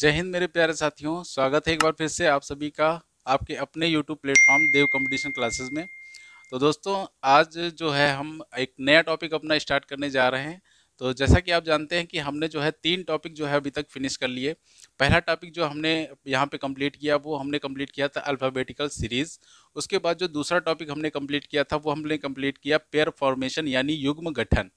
जय हिंद मेरे प्यारे साथियों स्वागत है एक बार फिर से आप सभी का आपके अपने YouTube platform Dev competition classes में तो दोस्तों आज जो है हम एक नया टॉपिक अपना स्टार्ट करने जा रहे हैं तो जैसा कि आप जानते हैं कि हमने जो है तीन टॉपिक जो है अभी तक फिनिश कर लिए पहला टॉपिक जो हमने यहाँ पे कंप्लीट किया वो हमने कंप्लीट किया था अल्फ़ाबेटिकल सीरीज़ उसके बाद जो दूसरा टॉपिक हमने कंप्लीट किया था वो हमने कंप्लीट किया पेयर फॉर्मेशन यानी युग्म गठन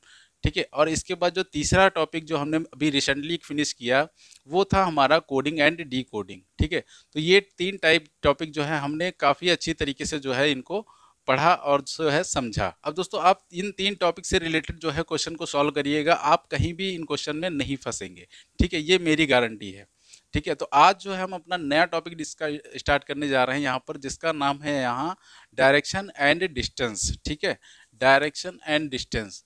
ठीक है और इसके बाद जो तीसरा टॉपिक जो हमने अभी रिसेंटली फिनिश किया वो था हमारा कोडिंग एंड डी कोडिंग ठीक है तो ये तीन टाइप टॉपिक जो है हमने काफ़ी अच्छी तरीके से जो है इनको पढ़ा और जो है समझा अब दोस्तों आप इन तीन टॉपिक से रिलेटेड जो है क्वेश्चन को सॉल्व करिएगा आप कहीं भी इन क्वेश्चन में नहीं फंसेंगे ठीक है ये मेरी गारंटी है ठीक है तो आज जो है हम अपना नया टॉपिक डिस्का स्टार्ट करने जा रहे हैं यहाँ पर जिसका नाम है यहाँ डायरेक्शन एंड डिस्टेंस ठीक है डायरेक्शन एंड डिस्टेंस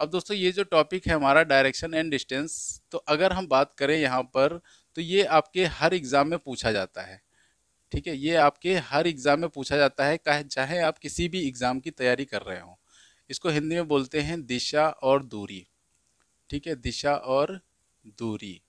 अब दोस्तों ये जो टॉपिक है हमारा डायरेक्शन एंड डिस्टेंस तो अगर हम बात करें यहाँ पर तो ये आपके हर एग्ज़ाम में पूछा जाता है ठीक है ये आपके हर एग्ज़ाम में पूछा जाता है चाहे आप किसी भी एग्ज़ाम की तैयारी कर रहे हो इसको हिंदी में बोलते हैं दिशा और दूरी ठीक है दिशा और दूरी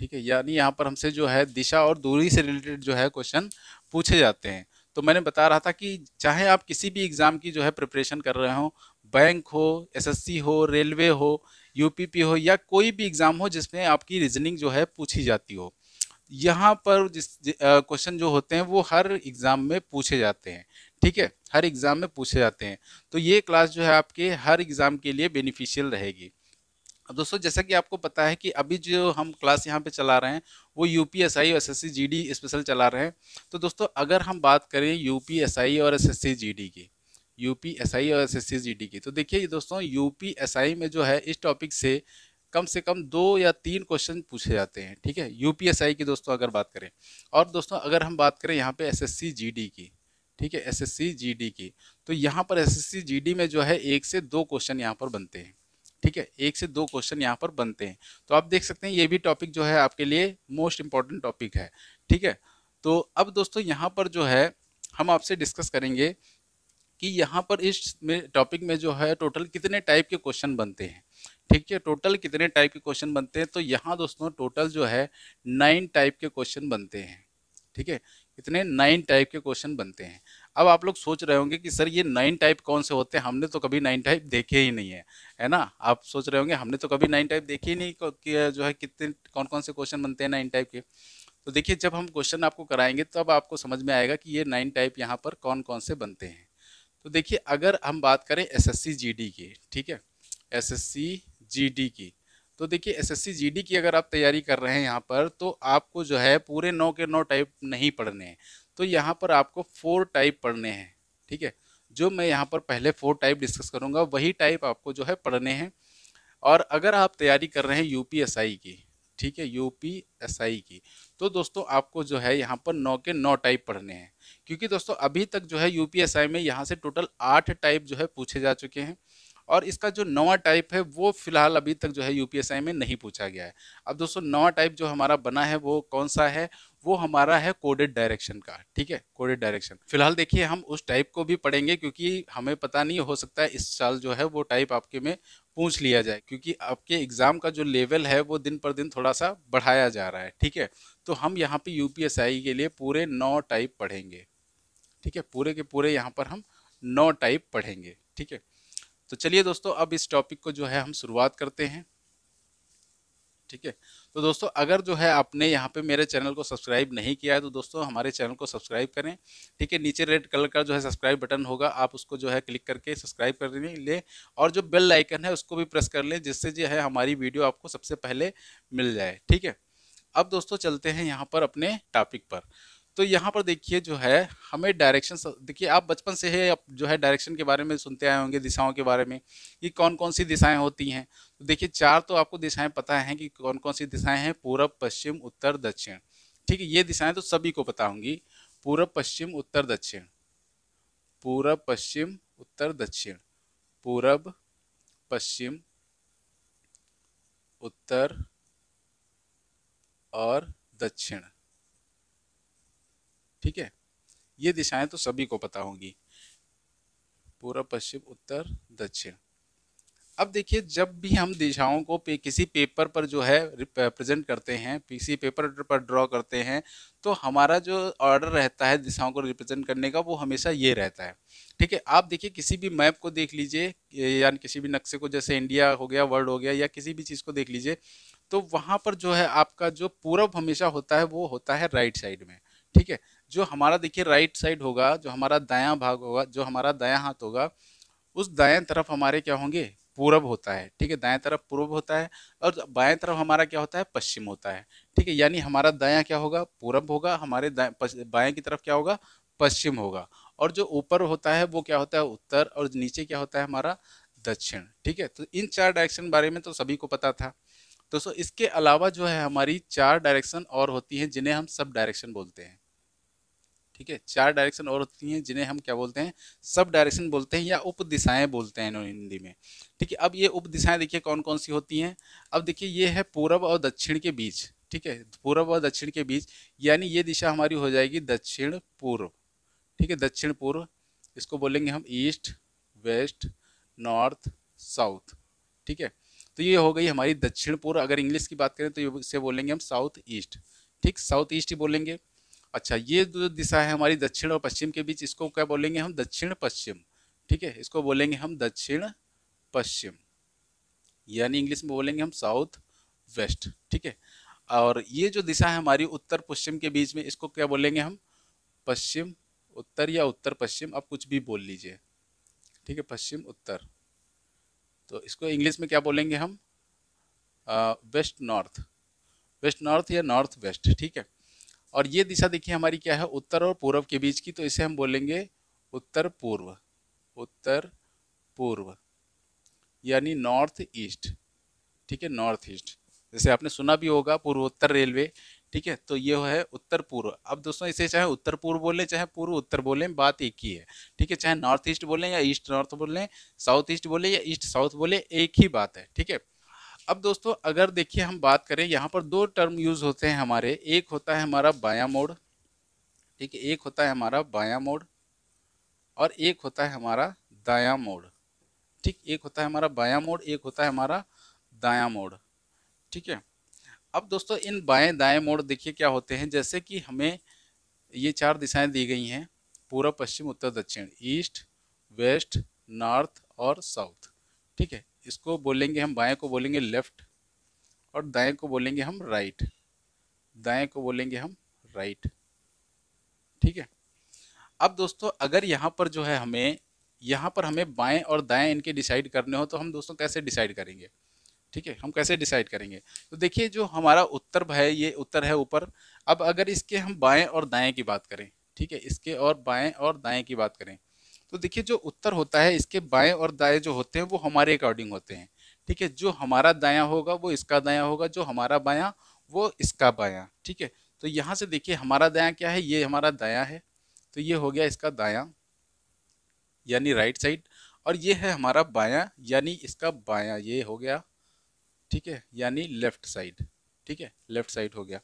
ठीक है यानी यहाँ पर हमसे जो है दिशा और दूरी से रिलेटेड जो है क्वेश्चन पूछे जाते हैं तो मैंने बता रहा था कि चाहे आप किसी भी एग्ज़ाम की जो है प्रिपरेशन कर रहे हों बैंक हो एसएससी हो रेलवे हो यूपीपी हो या कोई भी एग्ज़ाम हो जिसमें आपकी रीजनिंग जो है पूछी जाती हो यहाँ पर जिस क्वेश्चन जो होते हैं वो हर एग्ज़ाम में पूछे जाते हैं ठीक है हर एग्ज़ाम में पूछे जाते हैं तो ये क्लास जो है आपके हर एग्ज़ाम के लिए बेनिफिशियल रहेगी दोस्तों जैसा कि आपको पता है कि अभी जो हम क्लास यहाँ पे चला रहे हैं वो यू पी एस आई और S S C G D special चला रहे हैं तो दोस्तों अगर हम बात करें यू पी एस आई और S S C G D की यूपी आई और जी डी की तो देखिए दोस्तों यूपी आई में जो है इस टॉपिक से कम से कम दो या तीन क्वेश्चन पूछे जाते हैं ठीक है यूपीएसआई की दोस्तों अगर बात करें और दोस्तों अगर हम बात करें यहाँ पे एसएससी जीडी की ठीक है एसएससी जीडी की तो यहाँ पर एसएससी जीडी में जो है एक से दो क्वेश्चन यहाँ पर बनते हैं ठीक है एक से दो क्वेश्चन यहाँ पर बनते हैं तो आप देख सकते हैं ये भी टॉपिक जो है आपके लिए मोस्ट इम्पॉर्टेंट टॉपिक है ठीक है तो अब दोस्तों यहाँ पर जो है हम आपसे डिस्कस करेंगे कि यहाँ पर इस में टॉपिक में जो है टोटल कितने टाइप के क्वेश्चन बनते हैं ठीक है टोटल कितने टाइप के क्वेश्चन बनते हैं तो यहाँ दोस्तों टोटल जो है नाइन टाइप के क्वेश्चन बनते हैं ठीक है कितने नाइन टाइप के क्वेश्चन बनते हैं अब आप लोग सोच रहे होंगे कि सर ये नाइन टाइप कौन से होते हैं हमने तो कभी नाइन टाइप देखे ही नहीं है है ना आप सोच रहे होंगे हमने तो कभी नाइन टाइप देखे ही नहीं कि जो है कितने कौन कौन से क्वेश्चन बनते हैं नाइन टाइप के तो देखिए जब हम क्वेश्चन आपको कराएंगे तब तो आपको समझ में आएगा कि ये नाइन टाइप यहाँ पर कौन कौन से बनते हैं तो देखिए अगर हम बात करें एसएससी जीडी की ठीक है एसएससी जीडी की तो देखिए एसएससी जीडी की अगर आप तैयारी कर रहे हैं यहाँ पर तो आपको जो है पूरे नौ के नौ टाइप नहीं पढ़ने हैं तो यहाँ पर आपको फोर टाइप पढ़ने हैं ठीक है जो मैं यहाँ पर पहले फोर टाइप डिस्कस करूँगा वही टाइप आपको जो है पढ़ने हैं और अगर आप तैयारी कर रहे हैं यू की ठीक है यू की तो दोस्तों आपको जो है यहाँ पर नौ के नौ टाइप पढ़ने हैं क्योंकि दोस्तों अभी तक जो है यूपीएसआई में यहाँ से टोटल आठ टाइप जो है पूछे जा चुके हैं और इसका जो नवा टाइप है वो फिलहाल अभी तक जो है यूपीएसआई में नहीं पूछा गया है अब दोस्तों नवा टाइप जो हमारा बना है वो कौन सा है वो हमारा है कोडेड डायरेक्शन का ठीक है कोडेड डायरेक्शन फिलहाल देखिए हम उस टाइप को भी पढ़ेंगे क्योंकि हमें पता नहीं हो सकता है इस साल जो है वो टाइप आपके में पूछ लिया जाए क्योंकि आपके एग्जाम का जो लेवल है वो दिन पर दिन थोड़ा सा बढ़ाया जा रहा है ठीक है तो हम यहाँ पे यूपीएसआई के लिए पूरे नौ टाइप पढ़ेंगे ठीक है पूरे के पूरे यहाँ पर हम नौ टाइप पढ़ेंगे ठीक है तो चलिए दोस्तों अब इस टॉपिक को जो है हम शुरुआत करते हैं ठीक है तो दोस्तों अगर जो है आपने यहाँ पे मेरे चैनल को सब्सक्राइब नहीं किया है तो दोस्तों हमारे चैनल को सब्सक्राइब करें ठीक है नीचे रेड कलर का जो है सब्सक्राइब बटन होगा आप उसको जो है क्लिक करके सब्सक्राइब कर लें और जो बेल आइकन है उसको भी प्रेस कर लें जिससे जो है हमारी वीडियो आपको सबसे पहले मिल जाए ठीक है अब दोस्तों चलते हैं यहाँ पर अपने टॉपिक पर तो यहाँ पर देखिए जो है हमें डायरेक्शन देखिए आप बचपन से है आप जो है डायरेक्शन के बारे में सुनते आए होंगे दिशाओं के बारे में कि कौन कौन सी दिशाएं होती हैं तो देखिए चार तो आपको दिशाएं पता हैं कि कौन कौन सी दिशाएं हैं पूरब पश्चिम उत्तर दक्षिण ठीक है ये दिशाएं तो सभी को पता होंगी पूरब पश्चिम उत्तर दक्षिण पूरब पश्चिम उत्तर दक्षिण पूरब पश्चिम उत्तर और दक्षिण ठीक है ये दिशाएं तो सभी को पता होंगी पूर्व पश्चिम उत्तर दक्षिण अब देखिए जब भी हम दिशाओं को पे किसी पेपर पर जो है प्रेजेंट करते हैं किसी पेपर पर ड्रॉ करते हैं तो हमारा जो ऑर्डर रहता है दिशाओं को रिप्रेजेंट करने का वो हमेशा ये रहता है ठीक है आप देखिए किसी भी मैप को देख लीजिए या किसी भी नक्शे को जैसे इंडिया हो गया वर्ल्ड हो गया या किसी भी चीज़ को देख लीजिए तो वहाँ पर जो है आपका जो पूर्व हमेशा होता है वो होता है राइट साइड में ठीक है जो हमारा देखिए राइट साइड होगा जो हमारा दाया भाग होगा जो हमारा दाया हाथ होगा उस दाएं तरफ हमारे क्या होंगे पूरब होता है ठीक है दाएं तरफ पूर्व होता है और बाएं तरफ हमारा क्या होता है पश्चिम होता है ठीक है यानी हमारा दाया क्या होगा पूरब होगा हमारे बाएं की तरफ क्या होगा पश्चिम होगा और जो ऊपर होता है वो क्या होता है उत्तर और नीचे क्या होता है हमारा दक्षिण ठीक है तो इन चार डायरेक्शन बारे में तो सभी को पता था दोस्तों इसके अलावा जो है हमारी चार डायरेक्शन और होती हैं जिन्हें हम सब डायरेक्शन बोलते हैं ठीक है चार डायरेक्शन और होती हैं जिन्हें हम क्या बोलते हैं सब डायरेक्शन बोलते हैं या उप दिशाएं बोलते हैं हिंदी में ठीक है अब ये उप दिशाएं देखिए कौन कौन सी होती हैं अब देखिए ये है पूर्व और दक्षिण के बीच ठीक है पूर्व और दक्षिण के बीच यानी ये दिशा हमारी हो जाएगी दक्षिण पूर्व ठीक है दक्षिण पूर्व इसको बोलेंगे हम ईस्ट वेस्ट नॉर्थ साउथ ठीक है तो ये हो गई हमारी दक्षिण पूर्व अगर इंग्लिश की बात करें तो इसे बोलेंगे हम साउथ ईस्ट ठीक साउथ ईस्ट ही बोलेंगे अच्छा ये जो दिशा है हमारी दक्षिण और पश्चिम के बीच इसको क्या बोलेंगे हम दक्षिण पश्चिम ठीक है इसको बोलेंगे हम दक्षिण पश्चिम यानी इंग्लिश में बोलेंगे हम साउथ वेस्ट ठीक है और ये जो दिशा है हमारी उत्तर पश्चिम के बीच में इसको क्या बोलेंगे हम पश्चिम उत्तर या उत्तर पश्चिम आप कुछ भी बोल लीजिए ठीक है पश्चिम उत्तर तो इसको इंग्लिश में क्या बोलेंगे हम आ, वेस्ट नॉर्थ वेस्ट नॉर्थ या नॉर्थ वेस्ट ठीक है और ये दिशा देखिए हमारी क्या है उत्तर और पूर्व के बीच की तो इसे हम बोलेंगे उत्तर पूर्व उत्तर पूर्व यानी नॉर्थ ईस्ट ठीक है नॉर्थ ईस्ट जैसे आपने सुना भी होगा पूर्वोत्तर रेलवे ठीक है तो ये है उत्तर पूर्व अब दोस्तों इसे चाहे उत्तर पूर्व बोले चाहे पूर्व उत्तर बोले बात एक ही है ठीक है चाहे नॉर्थ ईस्ट बोले या ईस्ट नॉर्थ बोले साउथ ईस्ट बोले या ईस्ट साउथ बोले एक ही बात है ठीक है अब दोस्तों अगर देखिए हम बात करें यहाँ पर दो टर्म यूज होते हैं हमारे एक होता है हमारा बाया मोड ठीक है एक होता है हमारा बाया मोड और एक होता है हमारा दाया मोड ठीक एक होता है हमारा बाया मोड एक होता है हमारा दाया मोड ठीक है अब दोस्तों इन बाएं दाएं मोड़ देखिए क्या होते हैं जैसे कि हमें ये चार दिशाएं दी गई हैं पूरा पश्चिम उत्तर दक्षिण ईस्ट वेस्ट नॉर्थ और साउथ ठीक है इसको बोलेंगे हम बाएं को बोलेंगे लेफ्ट और दाएं को बोलेंगे हम राइट दाएं को बोलेंगे हम राइट ठीक है अब दोस्तों अगर यहाँ पर जो है हमें यहाँ पर हमें बाएं और दाएं इनके डिसाइड करने हो तो हम दोस्तों कैसे डिसाइड करेंगे ठीक है हम कैसे डिसाइड करेंगे तो देखिए जो हमारा उत्तर है ये उत्तर है ऊपर अब अगर इसके हम बाएं और दाएं की बात करें ठीक है इसके और बाएं और दाएं की बात करें तो देखिए जो उत्तर होता है इसके बाएं और दाएं जो होते हैं वो हमारे अकॉर्डिंग होते हैं ठीक है जो हमारा दाया होगा वो इसका दाया होगा जो हमारा बाया वो इसका बाया ठीक है तो यहाँ से देखिए हमारा दाया क्या है ये हमारा दाया है तो ये हो गया इसका दाया यानी राइट साइड और ये है हमारा बाया यानी इसका बाया ये हो गया ठीक है यानी लेफ्ट साइड ठीक है लेफ्ट साइड हो गया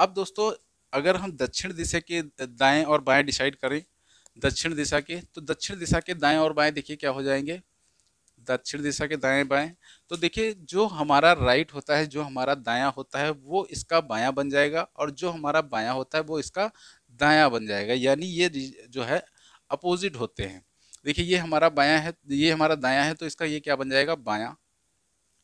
अब दोस्तों अगर हम दक्षिण दिशा के दाएं और बाएं डिसाइड करें दक्षिण दिशा के तो दक्षिण दिशा के दाएं और बाएं देखिए क्या हो जाएंगे दक्षिण दिशा के दाएं बाएं तो देखिए जो हमारा राइट होता है जो हमारा दायां होता है वो इसका बायां बन जाएगा और जो हमारा बायां होता है वो इसका दायां बन जाएगा यानी ये जो है अपोजिट होते हैं देखिए ये हमारा बायां है ये हमारा दायां है तो इसका ये क्या बन जाएगा बायां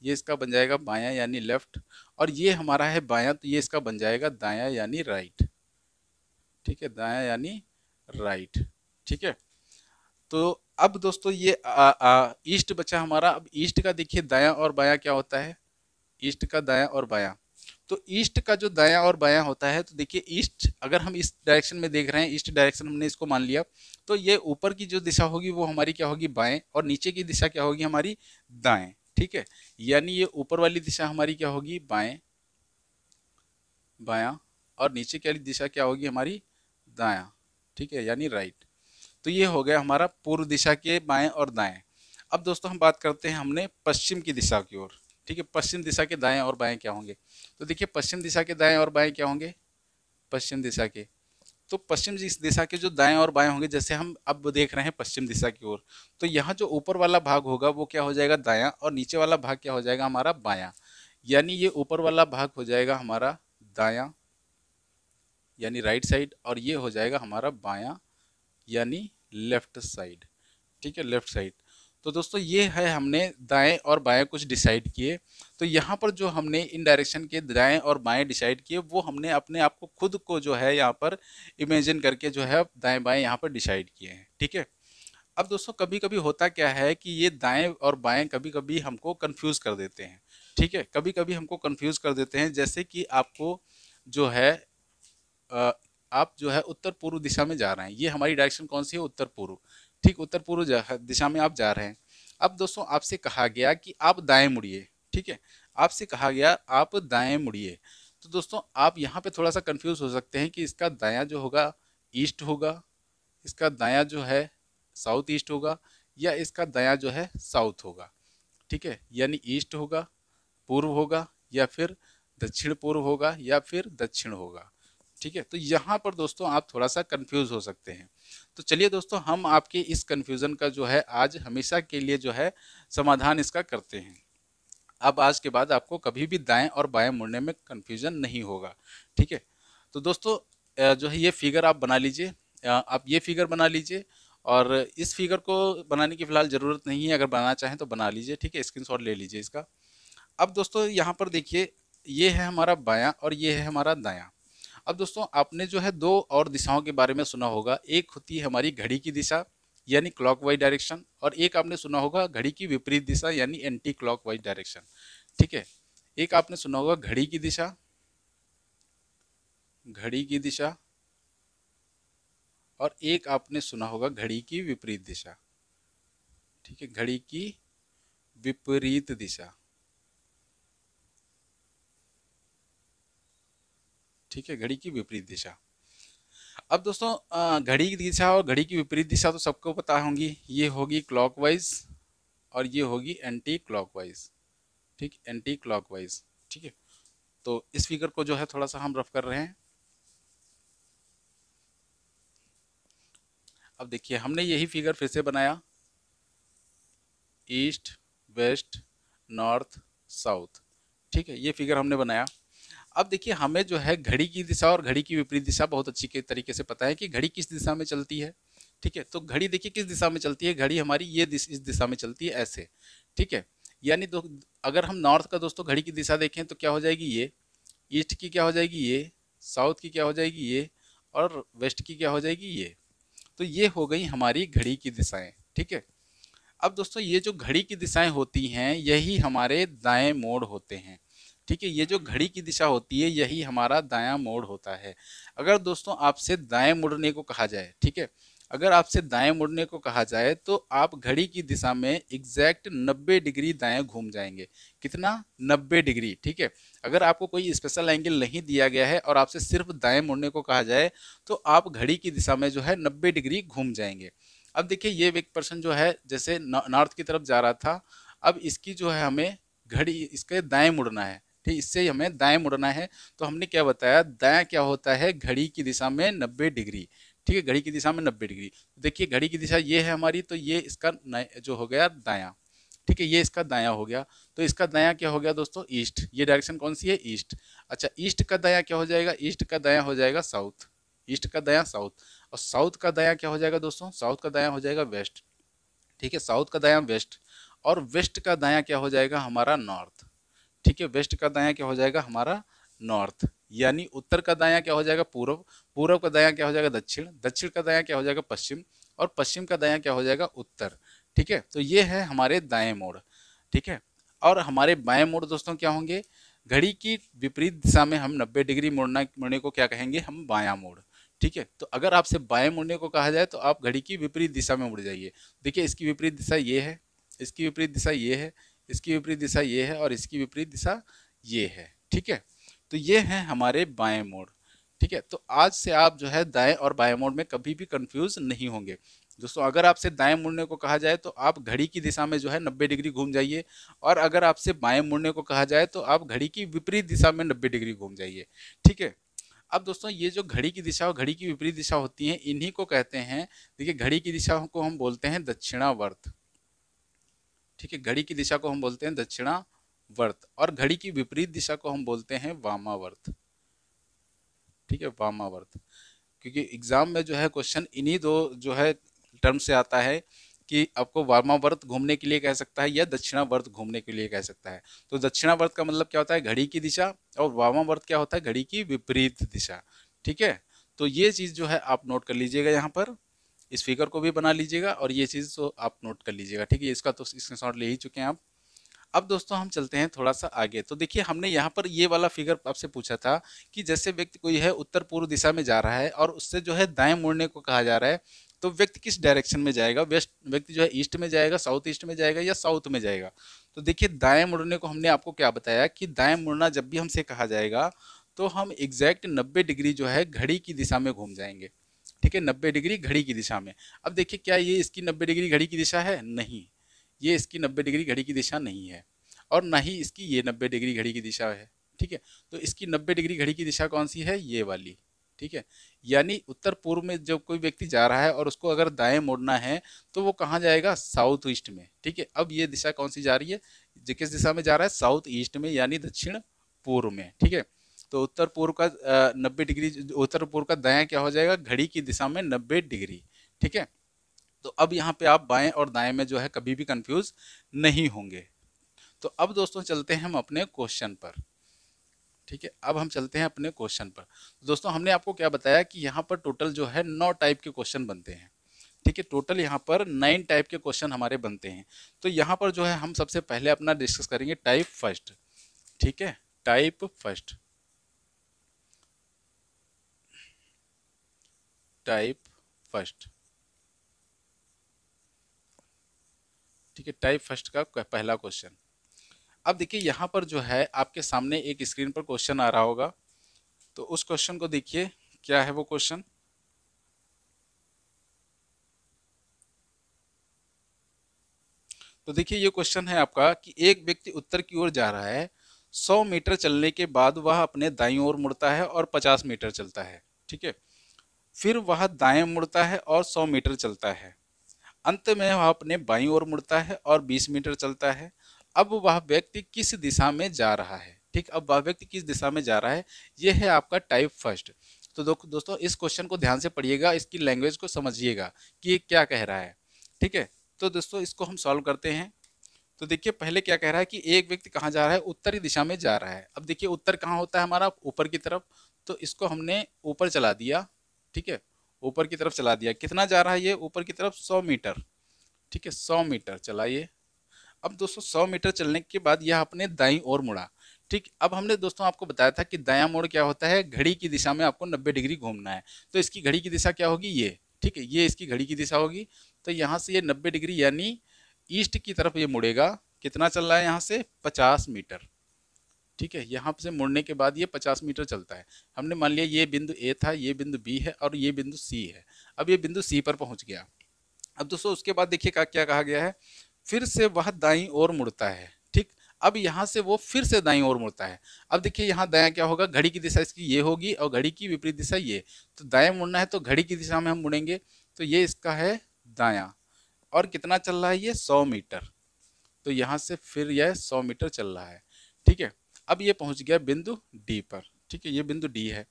ये इसका बन जाएगा बायां यानी लेफ्ट और ये हमारा है बायां तो ये इसका बन जाएगा दायां यानी राइट ठीक है दायां यानी राइट ठीक है तो अब दोस्तों ये आ, आ, ईस्ट बचा हमारा अब ईस्ट का देखिए दाया और बाया क्या होता है ईस्ट का दाया और बाया तो ईस्ट का जो दाया और बाया होता है तो देखिए ईस्ट अगर हम इस डायरेक्शन में देख रहे हैं ईस्ट डायरेक्शन हमने इसको मान लिया तो ये ऊपर की जो दिशा होगी वो हमारी क्या होगी बाएं और नीचे की दिशा क्या होगी हमारी दाएं ठीक है यानी ये ऊपर वाली दिशा हमारी क्या होगी बाएं बाया और नीचे की दिशा क्या होगी हमारी दाया ठीक है यानी राइट तो ये हो गया हमारा पूर्व दिशा के बाएं और दाएं अब दोस्तों हम बात करते हैं हमने पश्चिम की दिशा की ओर ठीक है पश्चिम दिशा के दाएं और बाएं क्या होंगे तो देखिए पश्चिम दिशा के दाएं और बाएं क्या होंगे पश्चिम दिशा के तो पश्चिम दिशा के जो दाएं और बाएं होंगे जैसे हम अब देख रहे हैं पश्चिम दिशा की ओर तो यहाँ जो ऊपर वाला भाग होगा वो क्या हो जाएगा दाया और नीचे वाला भाग क्या हो जाएगा हमारा बाया यानी ये ऊपर वाला भाग हो जाएगा हमारा दाया यानी राइट साइड और ये हो जाएगा हमारा बाया यानी लेफ्ट साइड ठीक है लेफ्ट साइड तो दोस्तों ये है हमने दाएं और बाएं कुछ डिसाइड किए तो यहाँ पर जो हमने इन डायरेक्शन के दाएं और बाएं डिसाइड किए वो हमने अपने आप को खुद को जो है यहाँ पर इमेजिन करके जो है दाएं बाएं यहाँ पर डिसाइड किए हैं ठीक है अब दोस्तों कभी कभी होता क्या है कि ये दाएं और बाएं कभी कभी हमको कन्फ्यूज़ कर देते हैं ठीक है कभी कभी हमको कन्फ्यूज़ कर देते हैं जैसे कि आपको जो है आप जो है उत्तर पूर्व दिशा में जा रहे हैं ये हमारी डायरेक्शन कौन सी है उत्तर पूर्व ठीक उत्तर पूर्व दिशा में आप जा रहे हैं अब दोस्तों आपसे कहा गया कि आप दाएं मुड़िए ठीक है आपसे कहा गया आप दाएं मुड़िए तो दोस्तों आप यहाँ पे थोड़ा सा कंफ्यूज हो सकते हैं कि इसका दाया जो होगा ईस्ट होगा इसका दाया जो है साउथ ईस्ट होगा या इसका दाया जो है साउथ होगा ठीक है यानी ईस्ट होगा पूर्व होगा या फिर दक्षिण पूर्व होगा या फिर दक्षिण होगा ठीक है तो यहाँ पर दोस्तों आप थोड़ा सा कन्फ्यूज़ हो सकते हैं तो चलिए दोस्तों हम आपके इस कन्फ्यूज़न का जो है आज हमेशा के लिए जो है समाधान इसका करते हैं अब आज के बाद आपको कभी भी दाएं और बाएं मुड़ने में कन्फ्यूज़न नहीं होगा ठीक है तो दोस्तों जो है ये फिगर आप बना लीजिए आप ये फिगर बना लीजिए और इस फिगर को बनाने की फ़िलहाल ज़रूरत नहीं है अगर बनाना चाहें तो बना लीजिए ठीक है स्क्रीन ले लीजिए इसका अब दोस्तों यहाँ पर देखिए ये है हमारा बायाँ और ये है हमारा दायाँ अब दोस्तों आपने जो है दो और दिशाओं के बारे में सुना होगा एक होती है हमारी घड़ी की दिशा यानी क्लॉकवाइज डायरेक्शन और एक आपने सुना होगा घड़ी की विपरीत दिशा यानी एंटी क्लॉकवाइज डायरेक्शन ठीक है एक आपने सुना होगा घड़ी की दिशा घड़ी की दिशा और एक आपने सुना होगा घड़ी की विपरीत दिशा ठीक है घड़ी की विपरीत दिशा ठीक है घड़ी की विपरीत दिशा अब दोस्तों घड़ी की दिशा और घड़ी की विपरीत दिशा तो सबको पता होंगी ये होगी क्लॉकवाइज और ये होगी एंटी क्लॉकवाइज ठीक एंटी क्लॉकवाइज ठीक है तो इस फिगर को जो है थोड़ा सा हम रफ कर रहे हैं अब देखिए हमने यही फिगर फिर से बनाया ईस्ट वेस्ट नॉर्थ साउथ ठीक है ये फिगर हमने बनाया अब देखिए हमें जो है घड़ी की दिशा और घड़ी की विपरीत दिशा बहुत अच्छी के तरीके से पता है कि घड़ी किस दिशा में चलती है ठीक है तो घड़ी देखिए किस दिशा में चलती है घड़ी हमारी ये दिश, इस दिशा में चलती है ऐसे ठीक है यानी दो अगर हम नॉर्थ का दोस्तों घड़ी की दिशा देखें तो क्या हो जाएगी ये ईस्ट की क्या हो जाएगी ये साउथ की क्या हो जाएगी ये और वेस्ट की क्या हो जाएगी ये तो ये हो गई हमारी घड़ी की दिशाएँ ठीक है अब दोस्तों ये जो घड़ी की दिशाएं होती हैं यही हमारे दाएं मोड़ होते हैं ठीक है ये जो घड़ी की दिशा होती है यही हमारा दायां मोड़ होता है अगर दोस्तों आपसे दाएं मुड़ने को कहा जाए ठीक है अगर आपसे दाएं मुड़ने को कहा जाए तो आप घड़ी की दिशा में एग्जैक्ट 90 डिग्री दाएं घूम जाएंगे कितना 90 डिग्री ठीक है अगर आपको कोई स्पेशल एंगल नहीं दिया गया है और आपसे सिर्फ दाएं मुड़ने को कहा जाए तो आप घड़ी की दिशा में जो है 90 डिग्री घूम जाएंगे अब देखिए ये एक पर्सन जो है जैसे नॉर्थ की तरफ जा रहा था अब इसकी जो है हमें घड़ी इसके दाएँ मुड़ना है ठीक इससे हमें दाएं मुड़ना है तो हमने क्या बताया दाया क्या होता है घड़ी की दिशा में नब्बे डिग्री ठीक है घड़ी की दिशा में नब्बे डिग्री तो देखिए घड़ी की दिशा ये है हमारी तो ये इसका जो हो गया दाया ठीक है ये इसका दाया हो गया तो इसका दाया क्या हो गया दोस्तों ईस्ट ये डायरेक्शन कौन सी है ईस्ट अच्छा ईस्ट का दाया क्या हो जाएगा ईस्ट का दाया हो जाएगा साउथ ईस्ट का दाया साउथ और साउथ का दाया क्या हो जाएगा दोस्तों साउथ का दाया हो जाएगा वेस्ट ठीक है साउथ का दाया वेस्ट और वेस्ट का दाया क्या हो जाएगा हमारा नॉर्थ ठीक है वेस्ट का दाया क्या हो जाएगा हमारा नॉर्थ यानी उत्तर का दाया क्या हो जाएगा पूर्व पूर्व का दाया क्या हो जाएगा दक्षिण दक्षिण का दाया क्या हो जाएगा पश्चिम और पश्चिम का दाया क्या हो जाएगा उत्तर ठीक है तो ये है हमारे दाएं मोड़ ठीक है और हमारे बाएं मोड़ दोस्तों क्या होंगे घड़ी की विपरीत दिशा में हम नब्बे डिग्री मोड़ना मुड़ने को क्या कहेंगे हम बाया मोड़ ठीक है तो अगर आपसे बाएं मुड़ने को कहा जाए तो आप घड़ी की विपरीत दिशा में मुड़ जाइए देखिए इसकी विपरीत दिशा ये है इसकी विपरीत दिशा ये है इसकी विपरीत दिशा ये है और इसकी विपरीत दिशा ये है ठीक है तो ये है हमारे बाएं मोड ठीक है तो आज से आप जो है दाएं और बाएं मोड में कभी भी कंफ्यूज नहीं होंगे दोस्तों अगर आपसे दाएं मुड़ने को कहा जाए तो आप घड़ी की दिशा में जो है 90 डिग्री घूम जाइए और अगर आपसे बाएं मुड़ने को कहा जाए तो आप घड़ी की विपरीत दिशा में 90 डिग्री घूम जाइए ठीक है अब दोस्तों ये जो घड़ी की दिशा और घड़ी की विपरीत दिशा होती है इन्हीं को कहते हैं देखिए घड़ी की दिशा को हम बोलते हैं दक्षिणावर्त ठीक है घड़ी की दिशा को हम बोलते हैं दक्षिणावर्त और घड़ी की विपरीत दिशा को हम बोलते हैं वामावर्त ठीक है वामावर्त क्योंकि एग्जाम में जो है क्वेश्चन इन्हीं दो जो है टर्म से आता है कि आपको वामावर्त घूमने के लिए कह सकता है या दक्षिणावर्त घूमने के लिए कह सकता है तो दक्षिणावर्त का मतलब क्या होता है घड़ी की दिशा और वामावर्त क्या होता है घड़ी की विपरीत दिशा ठीक है तो ये चीज़ जो है आप नोट कर लीजिएगा यहाँ पर इस फिगर को भी बना लीजिएगा और ये चीज़ तो आप नोट कर लीजिएगा ठीक है इसका तो स्क्रीनशॉट ले ही चुके हैं आप अब दोस्तों हम चलते हैं थोड़ा सा आगे तो देखिए हमने यहाँ पर ये वाला फिगर आपसे पूछा था कि जैसे व्यक्ति कोई है उत्तर पूर्व दिशा में जा रहा है और उससे जो है दाएं मुड़ने को कहा जा रहा है तो व्यक्ति किस डायरेक्शन में जाएगा वेस्ट व्यक्ति जो है ईस्ट में जाएगा साउथ ईस्ट में जाएगा या साउथ में जाएगा तो देखिए दाएँ मुड़ने को हमने आपको क्या बताया कि दाएँ मुड़ना जब भी हमसे कहा जाएगा तो हम एग्जैक्ट 90 डिग्री जो है घड़ी की दिशा में घूम जाएंगे ठीक है नब्बे डिग्री घड़ी की दिशा में अब देखिए क्या ये इसकी नब्बे डिग्री घड़ी की दिशा है नहीं ये इसकी नब्बे डिग्री घड़ी की दिशा नहीं है और ना ही इसकी ये नब्बे डिग्री घड़ी की दिशा है ठीक है तो इसकी नब्बे डिग्री घड़ी की दिशा कौन सी है ये वाली ठीक है यानी उत्तर पूर्व में जब कोई व्यक्ति जा रहा है और उसको अगर दाएं मोड़ना है तो वो कहाँ जाएगा साउथ ईस्ट में ठीक है अब ये दिशा कौन सी जा रही है किस दिशा में जा रहा है साउथ ईस्ट में यानी दक्षिण पूर्व में ठीक है तो उत्तर पूर्व का नब्बे डिग्री उत्तर पूर्व का दया क्या हो जाएगा घड़ी की दिशा में नब्बे डिग्री ठीक है तो अब यहाँ पे आप बाएं और दाएं में जो है कभी भी कंफ्यूज नहीं होंगे तो अब दोस्तों चलते हैं हम अपने क्वेश्चन पर ठीक है अब हम चलते हैं अपने क्वेश्चन पर दोस्तों हमने आपको क्या बताया कि यहाँ पर टोटल जो है नौ टाइप के क्वेश्चन बनते हैं ठीक है टोटल यहाँ पर नाइन टाइप के क्वेश्चन हमारे बनते हैं तो यहाँ पर जो है हम सबसे पहले अपना डिस्कस करेंगे टाइप फर्स्ट ठीक है टाइप फर्स्ट टाइप फर्स्ट ठीक है टाइप फर्स्ट का पहला क्वेश्चन अब देखिए यहाँ पर जो है आपके सामने एक स्क्रीन पर क्वेश्चन आ रहा होगा तो उस क्वेश्चन को देखिए क्या है वो क्वेश्चन तो देखिए ये क्वेश्चन है आपका कि एक व्यक्ति उत्तर की ओर जा रहा है 100 मीटर चलने के बाद वह अपने दाई ओर मुड़ता है और 50 मीटर चलता है ठीक है फिर वह दाएं मुड़ता है और 100 मीटर चलता है अंत में वह अपने बाईं ओर मुड़ता है और 20 मीटर चलता है अब वह व्यक्ति किस दिशा में जा रहा है ठीक अब वह व्यक्ति किस दिशा में जा रहा है यह है आपका टाइप फर्स्ट तो दो, दोस्तों इस क्वेश्चन को ध्यान से पढ़िएगा इसकी लैंग्वेज को समझिएगा कि ये क्या कह रहा है ठीक है तो दोस्तों इसको हम सॉल्व करते हैं तो देखिए पहले क्या कह रहा है कि एक व्यक्ति कहाँ जा रहा है उत्तरी दिशा में जा रहा है अब देखिए उत्तर कहाँ होता है हमारा ऊपर की तरफ तो इसको हमने ऊपर चला दिया ठीक है ऊपर की तरफ चला दिया कितना जा रहा है ये ऊपर की तरफ सौ मीटर ठीक है सौ मीटर चलाइए अब दोस्तों सौ मीटर चलने के बाद यह अपने दाई और मुड़ा ठीक अब हमने दोस्तों आपको बताया था कि दाया मोड़ क्या होता है घड़ी की दिशा में आपको 90 डिग्री घूमना है तो इसकी घड़ी की दिशा क्या होगी ये ठीक है ये इसकी घड़ी की दिशा होगी तो यहाँ से ये 90 डिग्री यानी ईस्ट की तरफ ये मुड़ेगा कितना चल रहा है यहाँ से 50 मीटर ठीक है यहाँ से मुड़ने के बाद ये 50 मीटर चलता है हमने मान लिया ये बिंदु ए था ये बिंदु बी है और ये बिंदु सी है अब ये बिंदु सी पर पहुँच गया अब दोस्तों उसके बाद देखिए क्या कहा गया है फिर से वह दाई ओर मुड़ता है ठीक अब यहाँ से वो फिर से दाई ओर मुड़ता है अब देखिए यहाँ दया क्या होगा घड़ी की दिशा इसकी ये होगी और घड़ी की विपरीत दिशा ये तो दाया मुड़ना है तो घड़ी की दिशा में हम मुड़ेंगे तो ये इसका है दाया और कितना चल रहा है ये सौ मीटर तो यहाँ से फिर यह सौ मीटर चल रहा है ठीक है अब ये पहुंच गया बिंदु डी पर ठीक है ये बिंदु डी है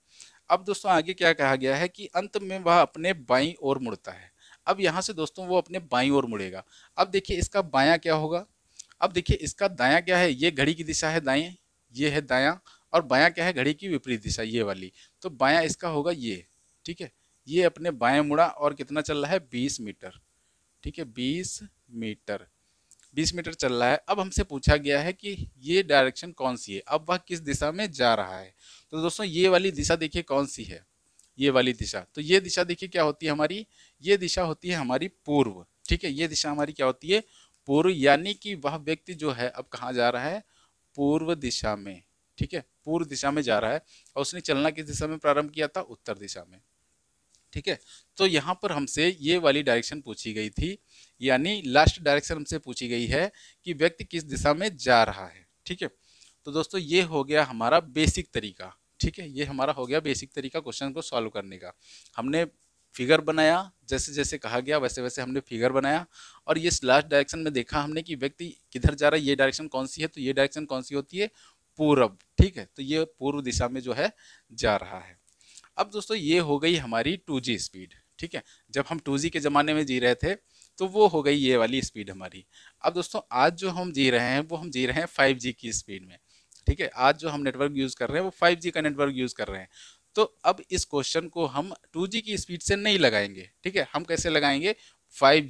अब दोस्तों आगे क्या कहा गया है कि अंत में वह अपने बाई और मुड़ता है अब यहाँ से दोस्तों वो अपने बाई और मुड़ेगा अब देखिए इसका बायां क्या होगा अब देखिए इसका दायां क्या है ये घड़ी की दिशा है दाएं ये है दायां और बायां क्या है घड़ी की विपरीत दिशा ये वाली तो बायां इसका होगा ये ठीक है ये अपने बाएं मुड़ा और कितना चल रहा है बीस मीटर ठीक है बीस मीटर बीस मीटर चल रहा है अब हमसे पूछा गया है कि ये डायरेक्शन कौन सी है अब वह किस दिशा में जा रहा है तो दोस्तों ये वाली दिशा देखिए कौन सी है ये वाली दिशा तो ये दिशा देखिए क्या होती है हमारी ये दिशा होती है हमारी पूर्व ठीक है ये दिशा हमारी क्या होती है पूर्व यानी कि वह व्यक्ति जो है अब कहाँ जा रहा है पूर्व दिशा में ठीक है पूर्व दिशा में जा रहा है और उसने चलना किस दिशा में प्रारंभ किया था उत्तर दिशा में ठीक है तो यहाँ पर हमसे ये वाली डायरेक्शन पूछी गई थी यानी लास्ट डायरेक्शन हमसे पूछी गई है कि व्यक्ति किस दिशा में जा रहा है ठीक है तो दोस्तों ये हो गया हमारा बेसिक तरीका ठीक है ये हमारा हो गया बेसिक तरीका क्वेश्चन को सॉल्व करने का हमने फिगर बनाया जैसे जैसे कहा गया वैसे वैसे हमने फिगर बनाया और ये लास्ट डायरेक्शन में देखा हमने कि व्यक्ति किधर जा रहा है ये डायरेक्शन कौन सी है तो ये डायरेक्शन कौन सी होती है पूर्व ठीक है तो ये पूर्व दिशा में जो है जा रहा है अब दोस्तों ये हो गई हमारी टू स्पीड ठीक है जब हम टू के ज़माने में जी रहे थे तो वो हो गई ये वाली स्पीड हमारी अब दोस्तों आज जो हम जी रहे हैं वो हम जी रहे हैं फाइव की स्पीड में ठीक है आज जो हम नेटवर्क यूज़ कर रहे हैं वो फाइव का नेटवर्क यूज़ कर रहे हैं तो अब इस क्वेश्चन को हम जी की स्पीड से नहीं लगाएंगे ठीक है हम कैसे लगाएंगे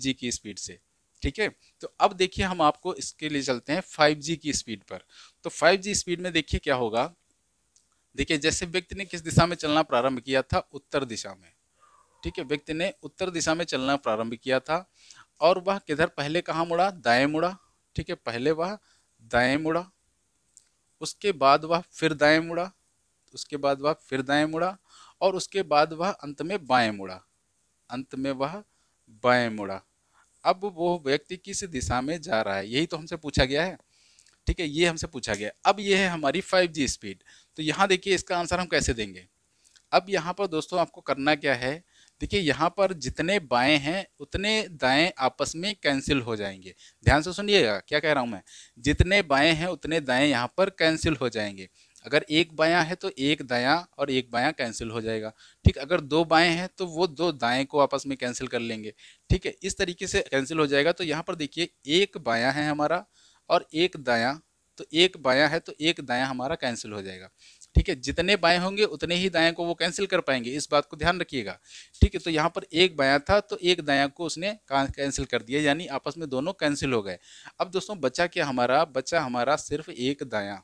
जी की स्पीड से ठीक है तो अब देखिए हम आपको इसके लिए चलते हैं 5G की स्पीड पर तो 5G स्पीड में देखिए क्या होगा देखिए जैसे व्यक्ति ने किस दिशा में चलना प्रारंभ किया था उत्तर दिशा में ठीक है व्यक्ति ने उत्तर दिशा में चलना प्रारंभ किया था और वह किधर पहले कहाँ मुड़ा दाएं मुड़ा ठीक है पहले वह दाएं मुड़ा उसके बाद वह फिर दाएं मुड़ा उसके बाद वह फिर दाएं मुड़ा और उसके बाद वह अंत में बाएं मुड़ा अंत में वह बाएं मुड़ा अब वो व्यक्ति किस दिशा में जा रहा है यही तो हमसे पूछा गया है ठीक है ये हमसे पूछा गया अब ये है हमारी फाइव स्पीड तो यहाँ देखिए इसका आंसर हम कैसे देंगे अब यहाँ पर दोस्तों आपको करना क्या है देखिए यहाँ पर जितने बाएं हैं उतने दाएं आपस में कैंसिल हो जाएंगे ध्यान से सुनिएगा क्या कह रहा हूँ मैं जितने बाएं हैं उतने दाएं यहाँ पर कैंसिल हो जाएंगे अगर एक बायां है तो एक दायां और एक बायां कैंसिल हो जाएगा ठीक अगर दो बाएं हैं तो वो दो दाएं को आपस में कैंसिल कर लेंगे ठीक है इस तरीके से कैंसिल हो जाएगा तो यहाँ पर देखिए एक बायां है हमारा और एक दायां तो एक बायां है तो एक दायां हमारा कैंसिल हो जाएगा ठीक है जितने बाएं होंगे उतने ही दाया को वो कैंसिल कर पाएंगे इस बात को ध्यान रखिएगा ठीक है तो यहाँ पर एक बाया था तो एक दाया को उसने कैंसिल कर दिया यानी आपस में दोनों कैंसिल हो गए अब दोस्तों बच्चा क्या हमारा बच्चा हमारा सिर्फ एक दाया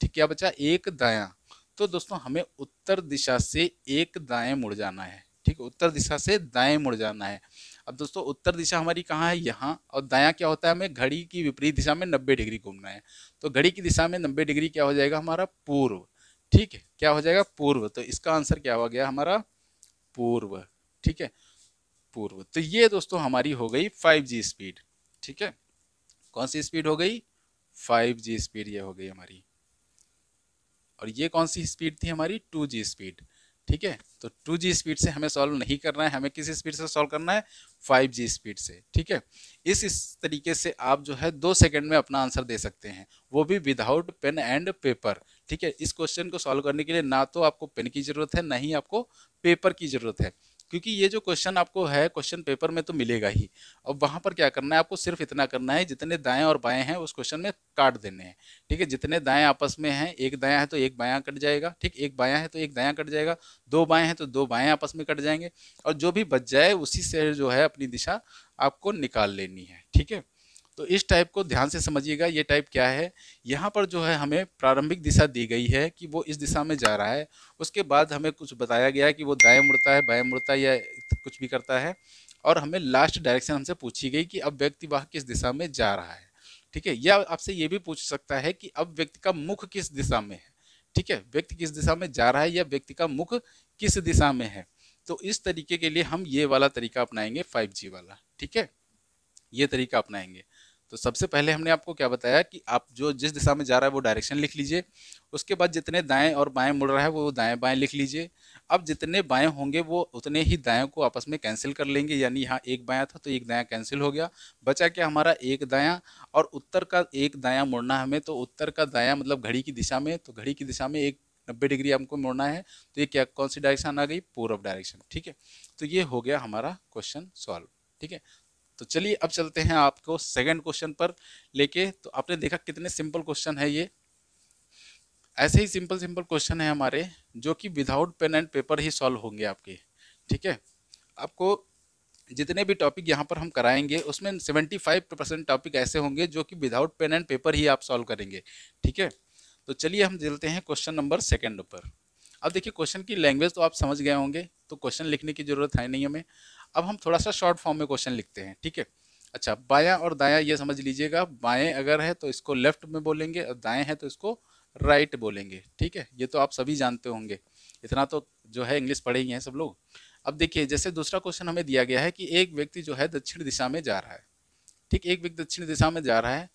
ठीक है बच्चा एक दाया तो दोस्तों हमें उत्तर दिशा से एक दाएं मुड़ जाना है ठीक है उत्तर दिशा से दाएं मुड़ जाना है अब दोस्तों उत्तर दिशा हमारी कहाँ है यहाँ और दाया क्या होता है हमें घड़ी की विपरीत दिशा में 90 डिग्री घूमना है तो घड़ी की दिशा में 90 डिग्री क्या हो जाएगा हमारा पूर्व ठीक है क्या हो जाएगा पूर्व तो इसका आंसर क्या हो गया हमारा पूर्व ठीक है पूर्व तो ये दोस्तों हमारी हो गई फाइव जी स्पीड ठीक है कौन सी स्पीड हो गई फाइव जी स्पीड ये हो गई हमारी और ये कौन सी स्पीड थी हमारी टू जी स्पीड ठीक है तो टू जी स्पीड से हमें सॉल्व नहीं करना है हमें किस स्पीड से सॉल्व करना है फाइव जी स्पीड से ठीक है इस इस तरीके से आप जो है दो सेकंड में अपना आंसर दे सकते हैं वो भी विदाउट पेन एंड पेपर ठीक है इस क्वेश्चन को सॉल्व करने के लिए ना तो आपको पेन की ज़रूरत है ना ही आपको पेपर की ज़रूरत है क्योंकि ये जो क्वेश्चन आपको है क्वेश्चन पेपर में तो मिलेगा ही अब वहाँ पर क्या करना है आपको सिर्फ इतना करना है जितने दाएँ और बाएँ हैं उस क्वेश्चन में काट देने हैं ठीक है जितने दाएँ आपस में हैं एक दाया है तो एक बायाँ कट जाएगा ठीक एक बायाँ है तो एक दाया कट जाएगा दो बाएँ हैं तो दो बाएँ आपस में कट जाएंगे और जो भी बच जाए उसी से जो है अपनी दिशा आपको निकाल लेनी है ठीक है तो इस टाइप को ध्यान से समझिएगा ये टाइप क्या है यहाँ पर जो है हमें प्रारंभिक दिशा दी गई है कि वो इस दिशा में जा रहा है उसके बाद हमें कुछ बताया गया है कि वो दाएँ मुड़ता है बाएँ मुड़ता है या कुछ भी करता है और हमें लास्ट डायरेक्शन हमसे पूछी गई कि अब व्यक्ति वह किस दिशा में जा रहा है ठीक है या आपसे ये भी पूछ सकता है कि अब व्यक्ति का मुख किस दिशा में है ठीक है व्यक्ति किस दिशा में जा रहा है या व्यक्ति का मुख किस दिशा में है तो इस तरीके के लिए हम ये वाला तरीका अपनाएंगे 5G वाला ठीक है ये तरीका अपनाएंगे तो सबसे पहले हमने आपको क्या बताया कि आप जो जिस दिशा में जा रहा है वो डायरेक्शन लिख लीजिए उसके बाद जितने दाएं और बाएं मुड़ रहा है वो दाएं बाएं लिख लीजिए अब जितने बाएं होंगे वो उतने ही दाएं को आपस में कैंसिल कर लेंगे यानी यहाँ एक बाया था तो एक दाया कैंसिल हो गया बचा क्या हमारा एक दाया और उत्तर का एक दाया मुड़ना हमें तो उत्तर का दाया मतलब घड़ी की दिशा में तो घड़ी की दिशा में एक नब्बे डिग्री हमको मुड़ना है तो ये क्या कौन सी डायरेक्शन आ गई पूर्व डायरेक्शन ठीक है तो ये हो गया हमारा क्वेश्चन सॉल्व ठीक है तो चलिए अब चलते हैं आपको सेकंड क्वेश्चन पर लेके तो आपने देखा कितने सिंपल क्वेश्चन है ये ऐसे ही सिंपल सिंपल क्वेश्चन है हमारे जो कि विदाउट पेन एंड पेपर ही सॉल्व होंगे आपके ठीक है आपको जितने भी टॉपिक यहाँ पर हम कराएंगे उसमें सेवेंटी फाइव परसेंट टॉपिक ऐसे होंगे जो कि विदाउट पेन एंड पेपर ही आप सॉल्व करेंगे ठीक है तो चलिए हम चलते हैं क्वेश्चन नंबर सेकेंड पर अब देखिए क्वेश्चन की लैंग्वेज तो आप समझ गए होंगे तो क्वेश्चन लिखने की ज़रूरत है नहीं हमें अब हम थोड़ा सा शॉर्ट फॉर्म में क्वेश्चन लिखते हैं ठीक है अच्छा बाया और दाया ये समझ लीजिएगा बाएं अगर है तो इसको लेफ्ट में बोलेंगे और दाएं है तो इसको राइट बोलेंगे ठीक है ये तो आप सभी जानते होंगे इतना तो जो है इंग्लिश पढ़े ही हैं सब लोग अब देखिए जैसे दूसरा क्वेश्चन हमें दिया गया है कि एक व्यक्ति जो है दक्षिण दिशा में जा रहा है ठीक एक व्यक्ति दक्षिण दिशा में जा रहा है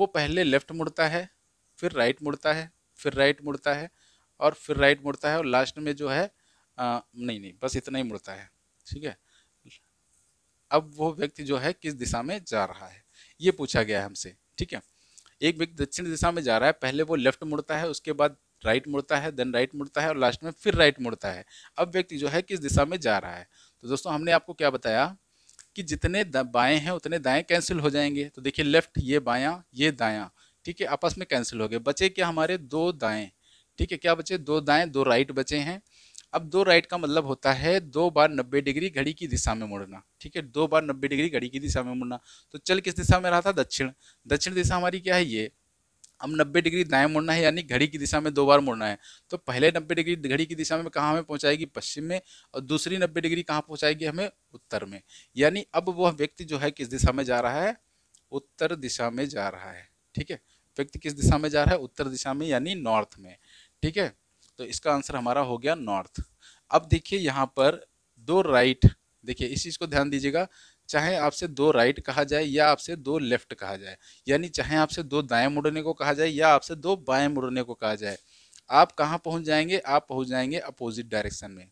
वो पहले लेफ्ट मुड़ता है फिर राइट मुड़ता है फिर राइट मुड़ता है और फिर राइट मुड़ता है और लास्ट में जो है नहीं नहीं बस इतना ही मुड़ता है ठीक है अब वो व्यक्ति जो है किस दिशा में जा रहा है ये पूछा गया है हमसे ठीक है एक व्यक्ति दक्षिण दिशा में जा रहा है पहले वो लेफ्ट मुड़ता है उसके बाद राइट मुड़ता है देन राइट मुड़ता है और लास्ट में फिर राइट मुड़ता है अब व्यक्ति जो है किस दिशा में जा रहा है तो दोस्तों हमने आपको क्या बताया कि जितने बाएँ हैं उतने दाएँ कैंसिल हो जाएंगे तो देखिए लेफ्ट ये बाया ये दाया ठीक है आपस में कैंसिल हो गए बचे क्या हमारे दो दाएँ ठीक है क्या बचे दो दाएँ दो राइट बचे हैं अब दो राइट का मतलब होता है दो बार नब्बे डिग्री घड़ी की दिशा में मुड़ना ठीक है दो बार नब्बे डिग्री घड़ी की दिशा में मुड़ना तो चल किस दिशा में रहा था दक्षिण दक्षिण दिशा हमारी क्या है ये अब नब्बे डिग्री दाएं मुड़ना है यानी घड़ी की दिशा में दो बार मुड़ना है तो पहले नब्बे डिग्री घड़ी की दिशा में कहाँ हमें पहुँचाएगी पश्चिम में और दूसरी नब्बे डिग्री कहाँ पहुँचाएगी हमें उत्तर में यानी अब वह व्यक्ति जो है किस दिशा में जा रहा है उत्तर दिशा में जा रहा है ठीक है व्यक्ति किस दिशा में जा रहा है उत्तर दिशा में यानी नॉर्थ में ठीक है तो इसका आंसर हमारा हो गया नॉर्थ अब देखिए यहाँ पर दो राइट देखिए इस चीज़ को ध्यान दीजिएगा चाहे आपसे दो राइट कहा जाए या आपसे दो लेफ्ट कहा जाए यानी चाहे आपसे दो दाएं मुड़ने को कहा जाए या आपसे दो बाएं मुड़ने को कहा जाए आप कहाँ पहुँच जाएंगे आप पहुँच जाएंगे अपोजिट डायरेक्शन में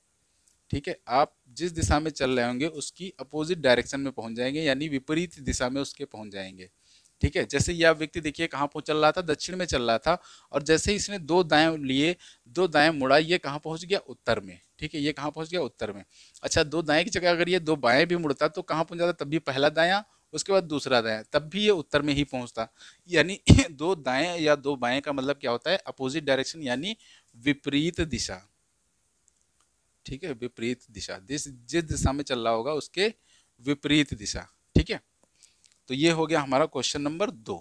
ठीक है आप जिस दिशा में चल रहे होंगे उसकी अपोजिट डायरेक्शन में पहुँच जाएंगे यानी विपरीत दिशा में उसके पहुँच जाएंगे ठीक है जैसे यह व्यक्ति देखिए कहाँ पहुँच चल रहा था दक्षिण में चल रहा था और जैसे इसने दो दाएँ लिए दो दाएं मुड़ा ये कहाँ पहुँच गया उत्तर में ठीक है ये कहाँ पहुँच गया उत्तर में अच्छा दो दाएं की जगह अगर ये दो बाएं भी मुड़ता तो कहाँ पहुँच जाता तब भी पहला दाया उसके बाद दूसरा दाया तब भी ये उत्तर में ही पहुंचता यानी दो दाएं या दो बाएं का मतलब क्या होता है अपोजिट डायरेक्शन यानी विपरीत दिशा ठीक है विपरीत दिशा जिस जिस दिशा में चल रहा होगा उसके विपरीत दिशा ठीक है तो ये हो गया हमारा क्वेश्चन नंबर दो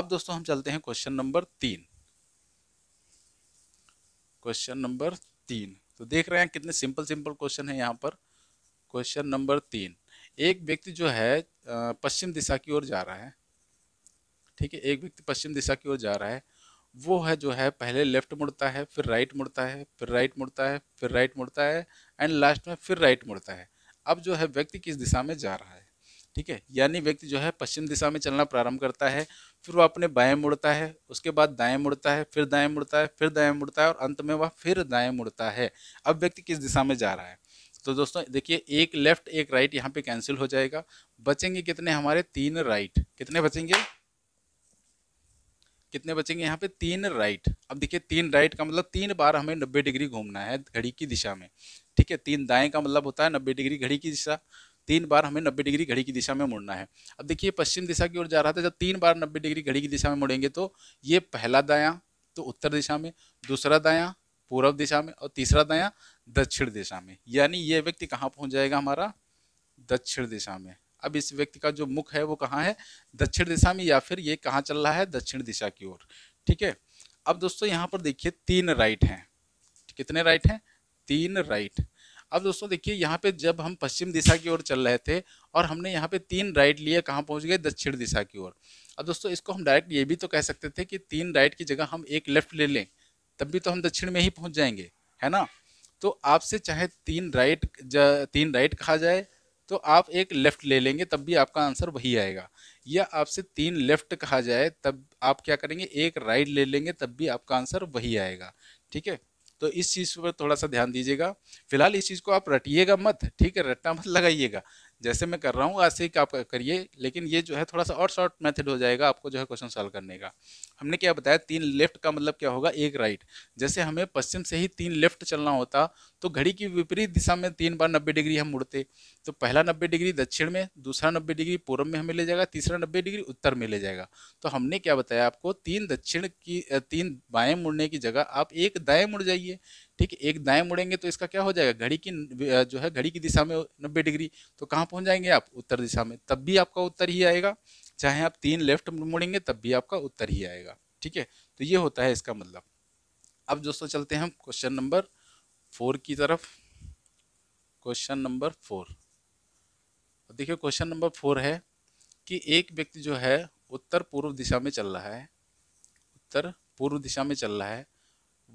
अब दोस्तों हम चलते हैं क्वेश्चन नंबर तीन क्वेश्चन नंबर तीन तो देख रहे हैं कितने सिंपल सिंपल क्वेश्चन है यहाँ पर क्वेश्चन नंबर तीन एक व्यक्ति जो है पश्चिम दिशा की ओर जा रहा है ठीक है एक व्यक्ति पश्चिम दिशा की ओर जा रहा है वो है जो है पहले लेफ्ट मुड़ता है फिर राइट मुड़ता है फिर राइट मुड़ता है फिर राइट मुड़ता है एंड लास्ट में फिर राइट मुड़ता है अब जो है व्यक्ति किस दिशा में जा रहा है ठीक है यानी व्यक्ति जो है पश्चिम दिशा में चलना प्रारंभ करता है फिर वह अपने बाएं मुड़ता है उसके बाद दाएं मुड़ता है फिर दाएं मुड़ता है फिर दाएं मुड़ता है और अंत में वह फिर दाएं मुड़ता है अब व्यक्ति किस दिशा में जा रहा है तो दोस्तों देखिए एक लेफ्ट एक राइट यहाँ पे कैंसिल हो जाएगा बचेंगे कितने हमारे तीन राइट कितने बचेंगे कितने बचेंगे यहाँ पे तीन राइट अब देखिए तीन राइट का मतलब तीन बार हमें नब्बे डिग्री घूमना है घड़ी की दिशा में ठीक है तीन दाएं का मतलब होता है नब्बे डिग्री घड़ी की दिशा तीन बार हमें नब्बे डिग्री घड़ी की दिशा में मुड़ना है अब देखिए पश्चिम दिशा की ओर जा रहा था जब तीन बार नब्बे डिग्री घड़ी की दिशा में मुड़ेंगे तो ये पहला दायां तो उत्तर दिशा में दूसरा दायां पूर्व दिशा में और तीसरा दायां दक्षिण दिशा में यानी ये व्यक्ति कहाँ पहुंच जाएगा हमारा दक्षिण दिशा में अब इस व्यक्ति का जो मुख है वो कहाँ है दक्षिण दिशा में या फिर ये कहाँ चल रहा है दक्षिण दिशा की ओर ठीक है अब दोस्तों यहाँ पर देखिए तीन राइट हैं कितने राइट हैं तीन राइट अब दोस्तों देखिए यहाँ पे जब हम पश्चिम दिशा की ओर चल रहे थे और हमने यहाँ पे तीन राइट लिए कहाँ पहुँच गए दक्षिण दिशा की ओर अब दोस्तों इसको हम डायरेक्ट ये भी तो कह सकते थे कि तीन राइट की जगह हम एक लेफ्ट ले लें तब भी तो हम दक्षिण में ही पहुँच जाएंगे है ना तो आपसे चाहे तीन राइट तीन राइट कहा जाए तो आप एक लेफ्ट ले लेंगे तब भी आपका आंसर वही आएगा या आपसे तीन लेफ्ट कहा जाए तब आप क्या करेंगे एक राइट ले लेंगे तब भी आपका आंसर वही आएगा ठीक है तो इस चीज़ पर थोड़ा सा ध्यान दीजिएगा फिलहाल इस चीज़ को आप रटिएगा मत ठीक है रटना मत लगाइएगा जैसे मैं कर रहा हूँ ऐसे ही आप करिए लेकिन ये जो है थोड़ा सा और शॉर्ट मेथड हो जाएगा आपको जो है क्वेश्चन सॉल्व करने का हमने क्या बताया तीन लेफ्ट का मतलब क्या होगा एक राइट जैसे हमें पश्चिम से ही तीन लेफ्ट चलना होता तो घड़ी की विपरीत दिशा में तीन बार नब्बे डिग्री हम मुड़ते तो पहला नब्बे डिग्री दक्षिण में दूसरा नब्बे डिग्री पूर्व में हमें ले जाएगा तीसरा नब्बे डिग्री उत्तर में ले जाएगा तो हमने क्या बताया आपको तीन दक्षिण की तीन बाएँ मुड़ने की जगह आप एक दाएँ मुड़ जाइए ठीक एक दाएं मुड़ेंगे तो इसका क्या हो जाएगा घड़ी की जो है घड़ी की दिशा में नब्बे डिग्री तो कहाँ पहुँच जाएंगे आप उत्तर दिशा में तब भी आपका उत्तर ही आएगा चाहे आप तीन लेफ्ट मुड़ेंगे तब भी आपका उत्तर ही आएगा ठीक है तो ये होता है इसका मतलब अब दोस्तों चलते हैं हम क्वेश्चन नंबर फोर की तरफ क्वेश्चन नंबर फोर देखिए क्वेश्चन नंबर फोर है कि एक व्यक्ति जो है उत्तर पूर्व दिशा में चल रहा है उत्तर पूर्व दिशा में चल रहा है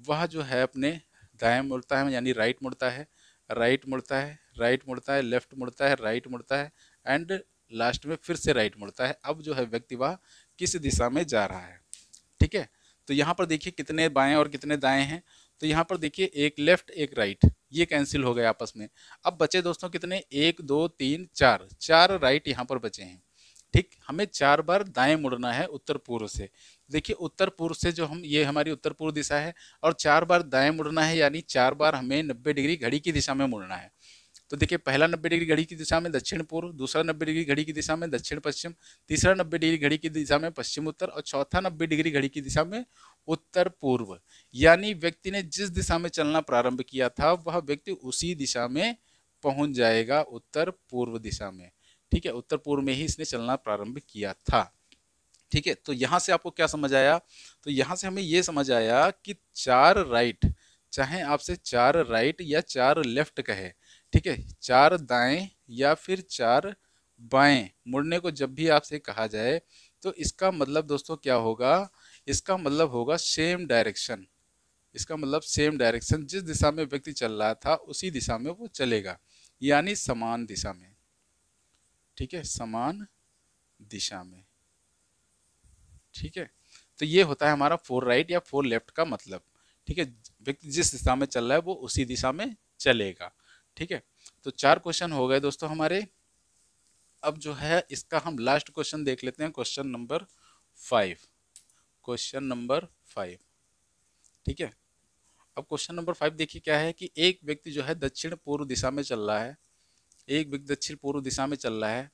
वह जो है अपने दाएं मुड़ता है यानी राइट मुड़ता है राइट मुड़ता है राइट मुड़ता है लेफ्ट मुड़ता है राइट मुड़ता है एंड लास्ट में फिर से राइट मुड़ता है अब जो है व्यक्ति वह किस दिशा में जा रहा है ठीक है तो यहाँ पर देखिए कितने बाएं और कितने दाएं हैं तो यहाँ पर देखिए एक लेफ्ट एक राइट ये कैंसिल हो गए आपस में अब बचे दोस्तों कितने एक दो तीन चार चार राइट यहाँ पर बचे हैं ठीक हमें चार बार दाएं मुड़ना है उत्तर पूर्व से देखिए उत्तर पूर्व से जो हम ये हमारी उत्तर पूर्व दिशा है और चार बार दाएं मुड़ना है यानी चार बार हमें नब्बे डिग्री घड़ी की दिशा में मुड़ना है तो देखिए पहला नब्बे डिग्री घड़ी की दिशा में दक्षिण पूर्व दूसरा नब्बे डिग्री घड़ी की दिशा में दक्षिण पश्चिम तीसरा नब्बे डिग्री घड़ी की दिशा में पश्चिम उत्तर और चौथा नब्बे डिग्री घड़ी की दिशा में उत्तर पूर्व यानी व्यक्ति ने जिस दिशा में चलना प्रारंभ किया था वह व्यक्ति उसी दिशा में पहुंच जाएगा उत्तर पूर्व दिशा में ठीक है उत्तर पूर्व में ही इसने चलना प्रारंभ किया था ठीक है तो यहाँ से आपको क्या समझ आया तो यहाँ से हमें ये समझ आया कि चार राइट चाहे आपसे चार राइट या चार लेफ्ट कहे ठीक है चार दाएं या फिर चार बाएं मुड़ने को जब भी आपसे कहा जाए तो इसका मतलब दोस्तों क्या होगा इसका मतलब होगा सेम डायरेक्शन इसका मतलब सेम डायरेक्शन जिस दिशा में व्यक्ति चल रहा था उसी दिशा में वो चलेगा यानी समान दिशा में ठीक है समान दिशा में ठीक है तो ये होता है हमारा फोर राइट या फोर लेफ्ट का मतलब ठीक है व्यक्ति जिस दिशा में चल रहा है वो उसी दिशा में चलेगा ठीक है तो चार क्वेश्चन हो गए दोस्तों हमारे अब जो है इसका हम लास्ट क्वेश्चन देख लेते हैं question number five question number five ठीक है अब क्वेश्चन नंबर फाइव देखिए क्या है कि एक व्यक्ति जो है दक्षिण पूर्व दिशा में चल रहा है एक बिग दक्षिण पूर्व दिशा में चल रहा है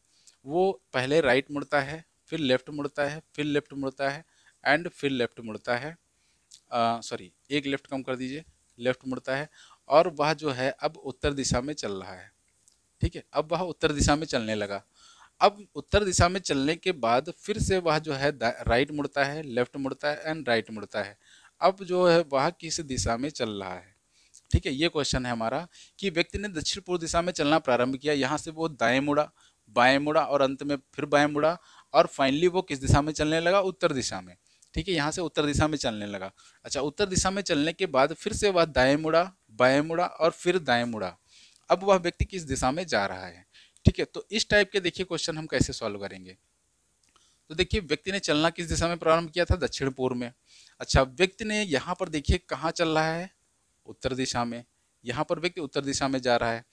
वो पहले राइट मुड़ता है फिर लेफ्ट मुड़ता है फिर लेफ्ट मुड़ता है एंड फिर लेफ्ट मुड़ता है सॉरी एक लेफ्ट कम कर दीजिए लेफ्ट मुड़ता है और वह जो है अब उत्तर दिशा में चल रहा है ठीक है अब वह उत्तर दिशा में चलने लगा अब उत्तर दिशा में चलने के बाद फिर से वह जो है राइट मुड़ता है लेफ्ट मुड़ता है एंड राइट मुड़ता है अब जो है वह किस दिशा में चल रहा है ठीक है ये क्वेश्चन है हमारा कि व्यक्ति ने दक्षिण पूर्व दिशा में चलना प्रारंभ किया यहाँ से वो दाएं मुड़ा बाएं मुड़ा और अंत में फिर बाएं मुड़ा और फाइनली वो किस दिशा में चलने लगा उत्तर दिशा में ठीक है यहाँ से उत्तर दिशा में चलने लगा अच्छा उत्तर दिशा में चलने के बाद फिर से वह दाएं मुड़ा बाएं मुड़ा और फिर दाएं मुड़ा अब वह व्यक्ति किस दिशा में जा रहा है ठीक है तो इस टाइप के देखिए क्वेश्चन हम कैसे सॉल्व करेंगे तो देखिए व्यक्ति ने चलना किस दिशा में प्रारंभ किया था दक्षिण पूर्व में अच्छा व्यक्ति ने यहाँ पर देखिए कहाँ चल रहा है उत्तर दिशा में यहाँ पर व्यक्ति उत्तर दिशा में जा रहा है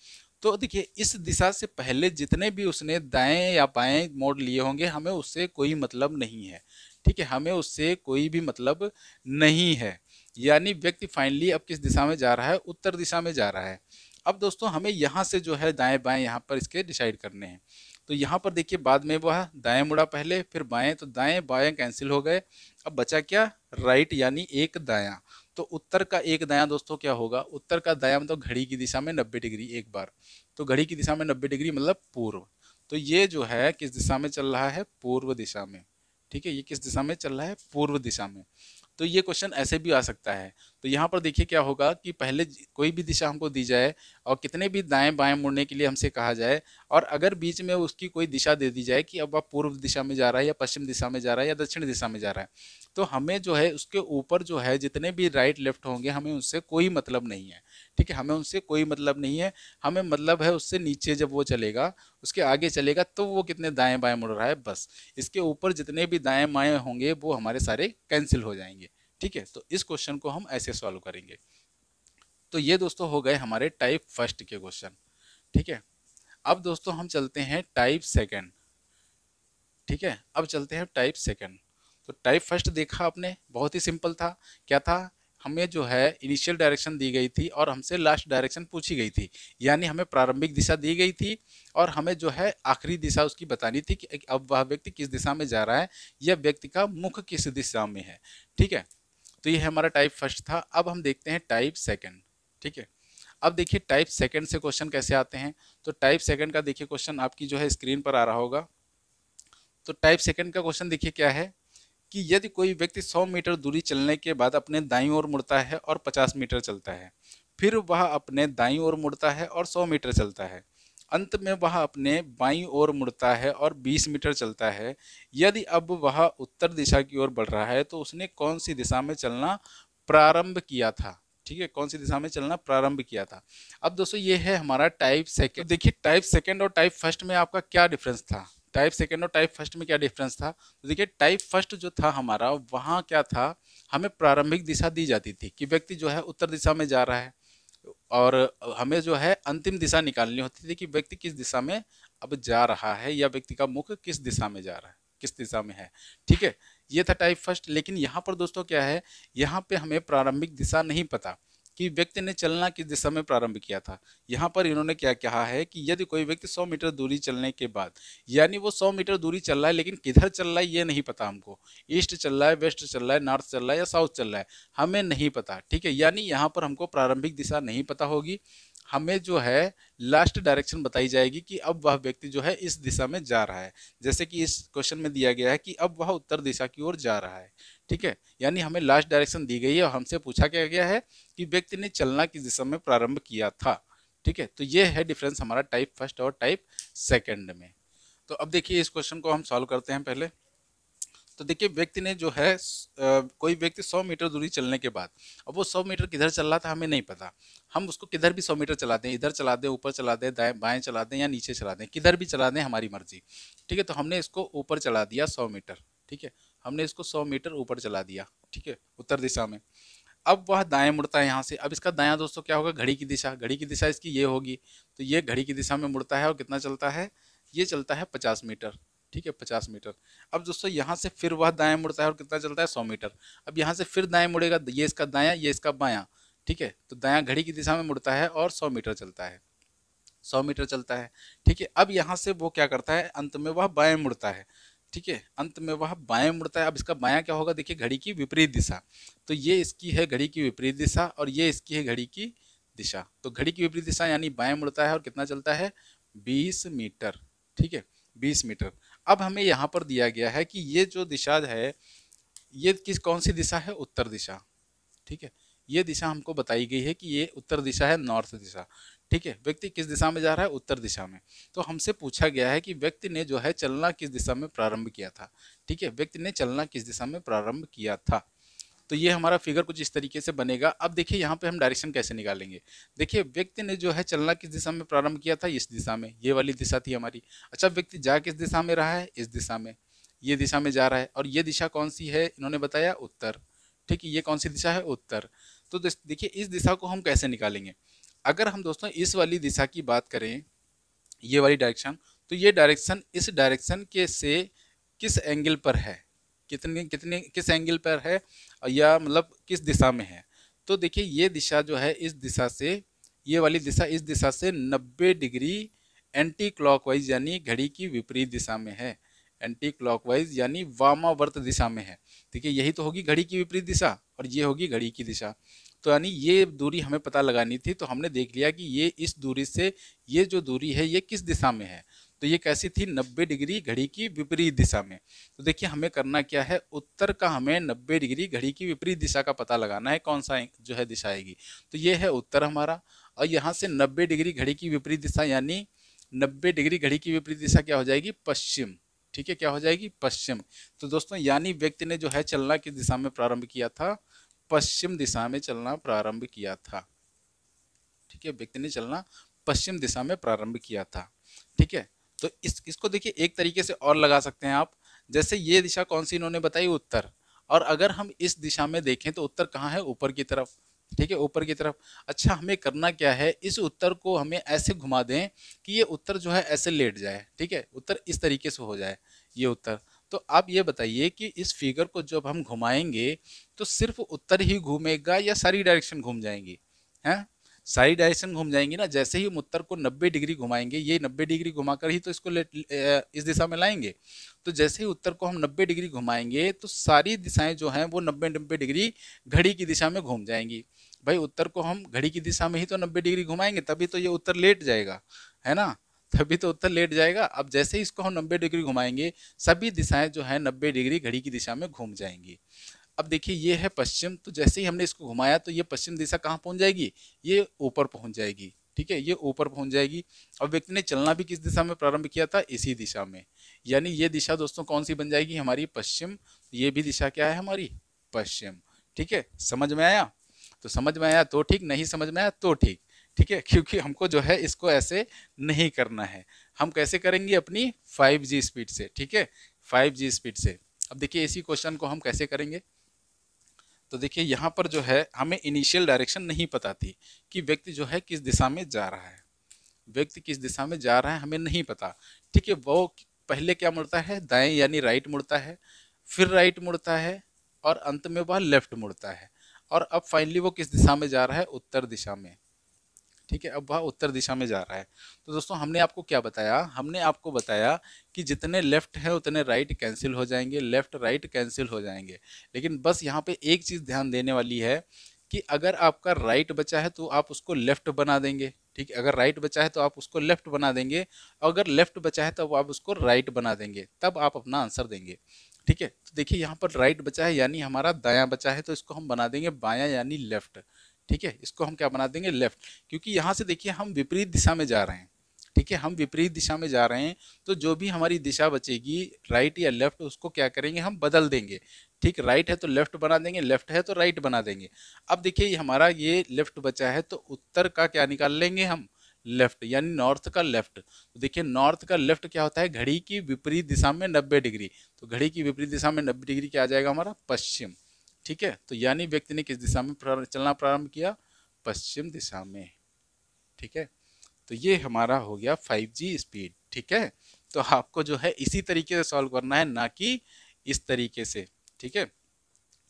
तो देखिए इस दिशा से पहले जितने भी उसने दाएं या बाएं मोड़ लिए होंगे हमें उससे कोई मतलब नहीं है ठीक है हमें उससे कोई भी मतलब नहीं है यानी व्यक्ति फाइनली अब किस दिशा में जा रहा है उत्तर दिशा में जा रहा है अब दोस्तों हमें यहाँ से जो है दाएं बाएं यहाँ पर इसके डिसाइड करने हैं तो यहाँ पर देखिए बाद में वह दाएँ मुड़ा पहले फिर बाएँ तो दाएँ बाएँ कैंसिल हो गए अब बचा क्या राइट यानी एक दायां तो उत्तर का एक दया दोस्तों क्या होगा उत्तर का दया मतलब घड़ी की दिशा में नब्बे डिग्री एक बार तो घड़ी की दिशा में नब्बे डिग्री मतलब पूर्व तो ये जो है किस दिशा में चल रहा है पूर्व दिशा में ठीक है ये किस दिशा में चल रहा है पूर्व दिशा में तो ये क्वेश्चन ऐसे भी आ सकता है तो यहाँ पर देखिए क्या होगा कि पहले कोई भी दिशा हमको दी जाए और कितने भी दाएं बाएं मुड़ने के लिए हमसे कहा जाए और अगर बीच में उसकी कोई दिशा दे दी जाए कि अब आप पूर्व दिशा में जा रहा है या पश्चिम दिशा में जा रहा है या दक्षिण दिशा में जा रहा है तो हमें जो है उसके ऊपर जो है जितने भी राइट लेफ्ट होंगे हमें उनसे कोई मतलब नहीं है ठीक है हमें उनसे कोई मतलब नहीं है हमें मतलब है उससे नीचे जब वो चलेगा उसके आगे चलेगा तो वो कितने दाएँ बाएँ मुड़ रहा है बस इसके ऊपर जितने भी दाएँ बाएँ होंगे वो हमारे सारे कैंसिल हो जाएंगे ठीक है तो इस क्वेश्चन को हम ऐसे सॉल्व करेंगे तो ये दोस्तों हो गए हमारे टाइप फर्स्ट के क्वेश्चन ठीक है अब दोस्तों हम चलते हैं टाइप सेकंड ठीक है अब चलते हैं टाइप सेकंड तो टाइप फर्स्ट देखा आपने बहुत ही सिंपल था क्या था हमें जो है इनिशियल डायरेक्शन दी गई थी और हमसे लास्ट डायरेक्शन पूछी गई थी यानी हमें प्रारंभिक दिशा दी गई थी और हमें जो है आखिरी दिशा उसकी बतानी थी कि अब वह व्यक्ति किस दिशा में जा रहा है या व्यक्ति का मुख किस दिशा में है ठीक है तो ये हमारा टाइप फर्स्ट था अब हम देखते हैं टाइप सेकंड ठीक है अब देखिए टाइप सेकंड से क्वेश्चन कैसे आते हैं तो टाइप सेकंड का देखिए क्वेश्चन आपकी जो है स्क्रीन पर आ रहा होगा तो टाइप सेकंड का क्वेश्चन देखिए क्या है कि यदि कोई व्यक्ति 100 मीटर दूरी चलने के बाद अपने दाई ओर मुड़ता है और 50 मीटर चलता है फिर वह अपने दाई ओर मुड़ता है और 100 मीटर चलता है अंत में वह अपने बाईं ओर मुड़ता है और 20 मीटर चलता है यदि अब वह उत्तर दिशा की ओर बढ़ रहा है तो उसने कौन सी दिशा में चलना प्रारंभ किया था ठीक है कौन सी दिशा में चलना प्रारंभ किया था अब दोस्तों ये है हमारा टाइप सेकेंड देखिए टाइप सेकेंड और टाइप फर्स्ट में आपका क्या डिफरेंस था टाइप सेकेंड और टाइप फर्स्ट में क्या डिफरेंस था तो देखिए टाइप फर्स्ट जो था हमारा वहाँ क्या था हमें प्रारंभिक दिशा दी जाती थी कि व्यक्ति जो है उत्तर दिशा में जा रहा है और हमें जो है अंतिम दिशा निकालनी होती थी कि व्यक्ति किस दिशा में अब जा रहा है या व्यक्ति का मुख किस दिशा में जा रहा है किस दिशा में है ठीक है ये था टाइप फर्स्ट लेकिन यहाँ पर दोस्तों क्या है यहाँ पे हमें प्रारंभिक दिशा नहीं पता कि व्यक्ति ने चलना किस दिशा में प्रारंभ किया था यहाँ पर इन्होंने क्या कहा है कि यदि कोई व्यक्ति 100 मीटर दूरी चलने के बाद यानी वो 100 मीटर दूरी चल रहा है लेकिन किधर चल रहा है ये नहीं पता हमको ईस्ट चल रहा है वेस्ट चल रहा है नॉर्थ चल रहा है या साउथ चल रहा है हमें नहीं पता ठीक है यानी यहाँ पर हमको प्रारंभिक दिशा नहीं पता होगी हमें जो है लास्ट डायरेक्शन बताई जाएगी कि अब वह व्यक्ति जो है इस दिशा में जा रहा है जैसे कि इस क्वेश्चन में दिया गया है कि अब वह उत्तर दिशा की ओर जा रहा है ठीक है यानी हमें लास्ट डायरेक्शन दी गई है और हमसे पूछा क्या गया है कि व्यक्ति ने चलना किस दिशा में प्रारंभ किया था ठीक है तो ये है डिफरेंस हमारा टाइप फर्स्ट और टाइप सेकंड में तो अब देखिए इस क्वेश्चन को हम सॉल्व करते हैं पहले तो देखिए व्यक्ति ने जो है कोई व्यक्ति 100 मीटर दूरी चलने के बाद अब वो 100 मीटर किधर चल रहा था हमें नहीं पता हम उसको किधर भी 100 मीटर चला दें इधर चला दें ऊपर चला दें दाएं बाएं चला दें या नीचे चला दें किधर भी चला दें हमारी मर्जी ठीक है तो हमने इसको ऊपर चला दिया सौ मीटर ठीक है हमने इसको सौ मीटर ऊपर चला दिया ठीक है उत्तर दिशा में अब वह दाएं मुड़ता है यहाँ से अब इसका दाया दोस्तों क्या होगा घड़ी की दिशा घड़ी की दिशा इसकी ये होगी तो ये घड़ी की दिशा में मुड़ता है और कितना चलता है ये चलता है पचास मीटर ठीक है पचास मीटर अब दोस्तों यहाँ से फिर वह दाएं मुड़ता है और कितना चलता है सौ मीटर अब यहाँ से फिर दाएं मुड़ेगा ये इसका दाया ये इसका बाया ठीक है तो दाया घड़ी की दिशा में मुड़ता है और सौ मीटर चलता है सौ मीटर चलता है ठीक है अब यहाँ से वो क्या करता है अंत में वह बाएं मुड़ता है ठीक है अंत में वह बाएं मुड़ता है अब इसका बायां क्या होगा देखिए घड़ी की विपरीत दिशा तो ये इसकी है घड़ी की विपरीत दिशा और ये इसकी है घड़ी की दिशा तो घड़ी की विपरीत दिशा यानी बाएं मुड़ता है और कितना चलता है बीस मीटर ठीक है बीस मीटर अब हमें यहाँ पर दिया गया है कि ये जो दिशा है ये किस कौन सी दिशा है उत्तर दिशा ठीक है ये दिशा हमको बताई गई है कि ये उत्तर दिशा है नॉर्थ दिशा ठीक है व्यक्ति किस दिशा में जा रहा है उत्तर दिशा में तो हमसे पूछा गया है कि व्यक्ति ने जो है चलना किस दिशा में प्रारंभ किया था ठीक है व्यक्ति ने चलना किस दिशा में प्रारंभ किया था तो ये हमारा फिगर कुछ इस तरीके से बनेगा अब देखिए यहाँ पे हम डायरेक्शन कैसे निकालेंगे देखिए व्यक्ति ने जो है चलना किस दिशा में प्रारंभ किया था इस दिशा में ये वाली दिशा थी हमारी अच्छा व्यक्ति जा किस दिशा में रहा है इस दिशा में ये दिशा में जा रहा है और ये दिशा कौन सी है इन्होंने बताया उत्तर ठीक है ये कौन सी दिशा है उत्तर तो देखिए इस दिशा को हम कैसे निकालेंगे अगर हम दोस्तों इस वाली दिशा की बात करें ये वाली डायरेक्शन तो ये डायरेक्शन इस डायरेक्शन के से किस एंगल पर है कितने कितने किस एंगल पर है या मतलब किस दिशा में है तो देखिए ये दिशा जो है इस दिशा से ये वाली दिशा इस दिशा से 90 डिग्री एंटी क्लॉकवाइज यानी घड़ी की विपरीत दिशा में है एंटी क्लॉकवाइज यानी वामावर्त दिशा में है ठीक है यही तो होगी घड़ी की विपरीत दिशा और ये होगी घड़ी की दिशा तो यानी ये दूरी हमें पता लगानी थी तो हमने देख लिया कि ये इस दूरी से ये जो दूरी है ये किस दिशा में है तो ये कैसी थी 90 डिग्री घड़ी की विपरीत दिशा में तो देखिए हमें करना क्या है उत्तर का हमें 90 डिग्री घड़ी की विपरीत दिशा का पता लगाना है कौन सा जो है दिशा आएगी तो ये है उत्तर हमारा और यहाँ से 90 डिग्री घड़ी की विपरीत दिशा यानी 90 डिग्री घड़ी की विपरीत दिशा क्या हो जाएगी पश्चिम ठीक है क्या हो जाएगी पश्चिम तो दोस्तों यानी व्यक्ति ने जो है चलना किस दिशा में प्रारंभ किया था पश्चिम दिशा में चलना प्रारंभ किया था ठीक है व्यक्ति ने चलना पश्चिम दिशा में प्रारंभ किया था ठीक है तो इस इसको देखिए एक तरीके से और लगा सकते हैं आप जैसे ये दिशा कौन सी इन्होंने बताई उत्तर और अगर हम इस दिशा में देखें तो उत्तर कहाँ है ऊपर की तरफ ठीक है ऊपर की तरफ अच्छा हमें करना क्या है इस उत्तर को हमें ऐसे घुमा दें कि ये उत्तर जो है ऐसे लेट जाए ठीक है उत्तर इस तरीके से हो जाए ये उत्तर तो आप ये बताइए कि इस फिगर को जब हम घुमाएंगे तो सिर्फ उत्तर ही घूमेगा या सारी डायरेक्शन घूम जाएंगी हैं सारी डायरेक्शन घूम जाएंगी ना जैसे ही हम उत्तर को 90 डिग्री घुमाएंगे ये 90 डिग्री घुमाकर ही तो इसको इस दिशा में लाएंगे तो जैसे ही उत्तर को हम 90 डिग्री घुमाएंगे तो सारी दिशाएं जो हैं वो 90 90 डिग्री घड़ी की दिशा में घूम जाएंगी भाई उत्तर को हम घड़ी की दिशा में ही तो नब्बे डिग्री घुमाएंगे तभी तो ये उत्तर लेट जाएगा है ना तभी तो उत्तर लेट जाएगा अब जैसे ही इसको हम नब्बे डिग्री घुमाएंगे सभी दिशाएं जो है नब्बे डिग्री घड़ी की दिशा में घूम जाएंगी अब देखिए ये है पश्चिम तो जैसे ही हमने इसको घुमाया तो ये पश्चिम दिशा कहाँ पहुँच जाएगी ये ऊपर पहुँच जाएगी ठीक है ये ऊपर पहुंच जाएगी अब व्यक्ति ने चलना भी किस दिशा में प्रारंभ किया था इसी दिशा में यानी ये दिशा दोस्तों कौन सी बन जाएगी हमारी पश्चिम ये भी दिशा क्या है हमारी पश्चिम ठीक है समझ में आया तो समझ में आया तो ठीक नहीं समझ में आया तो ठीक ठीक है क्योंकि हमको जो है इसको ऐसे नहीं करना है हम कैसे करेंगे अपनी 5G स्पीड से ठीक है 5G स्पीड से अब देखिए इसी क्वेश्चन को हम कैसे करेंगे तो देखिए यहाँ पर जो है हमें इनिशियल डायरेक्शन नहीं पता थी कि व्यक्ति जो है किस दिशा में जा रहा है व्यक्ति किस दिशा में जा रहा है हमें नहीं पता ठीक है वो पहले क्या मुड़ता है दाएं यानी राइट मुड़ता है फिर राइट मुड़ता है और अंत में वह लेफ्ट मुड़ता है और अब फाइनली वो किस दिशा में जा रहा है उत्तर दिशा में ठीक है अब वह उत्तर दिशा में जा रहा है तो दोस्तों हमने आपको क्या बताया हमने आपको बताया कि जितने लेफ्ट हैं उतने राइट कैंसिल हो जाएंगे लेफ्ट राइट कैंसिल हो जाएंगे लेकिन बस यहाँ पे एक चीज़ ध्यान देने वाली है कि अगर आपका राइट बचा है तो आप उसको लेफ्ट बना देंगे ठीक है अगर राइट बचा है तो आप उसको लेफ्ट बना देंगे और अगर लेफ्ट बचा है तो आप उसको राइट बना देंगे तब आप अपना आंसर देंगे ठीक है तो देखिए यहाँ पर राइट बचा है यानी हमारा दाया बचा है तो इसको हम बना देंगे बाया यानी लेफ्ट ठीक है इसको हम क्या बना देंगे लेफ्ट क्योंकि यहाँ से देखिए हम विपरीत दिशा में जा रहे हैं ठीक है हम विपरीत दिशा में जा रहे हैं तो जो भी हमारी दिशा बचेगी राइट या लेफ्ट उसको क्या करेंगे हम बदल देंगे ठीक राइट है तो लेफ्ट बना देंगे लेफ्ट है तो राइट बना देंगे अब देखिए हमारा ये लेफ्ट बचा है तो उत्तर का क्या निकाल लेंगे हम लेफ्ट यानी नॉर्थ का लेफ्ट तो देखिए नॉर्थ का लेफ्ट क्या होता है घड़ी की विपरीत दिशा में नब्बे डिग्री तो घड़ी की विपरीत दिशा में नब्बे डिग्री क्या आ जाएगा हमारा पश्चिम ठीक है तो यानी व्यक्ति ने किस दिशा में प्रार, चलना प्रारंभ किया पश्चिम दिशा में ठीक है तो ये हमारा हो गया फाइव स्पीड ठीक है तो आपको जो है इसी तरीके से सॉल्व करना है ना कि इस तरीके से ठीक है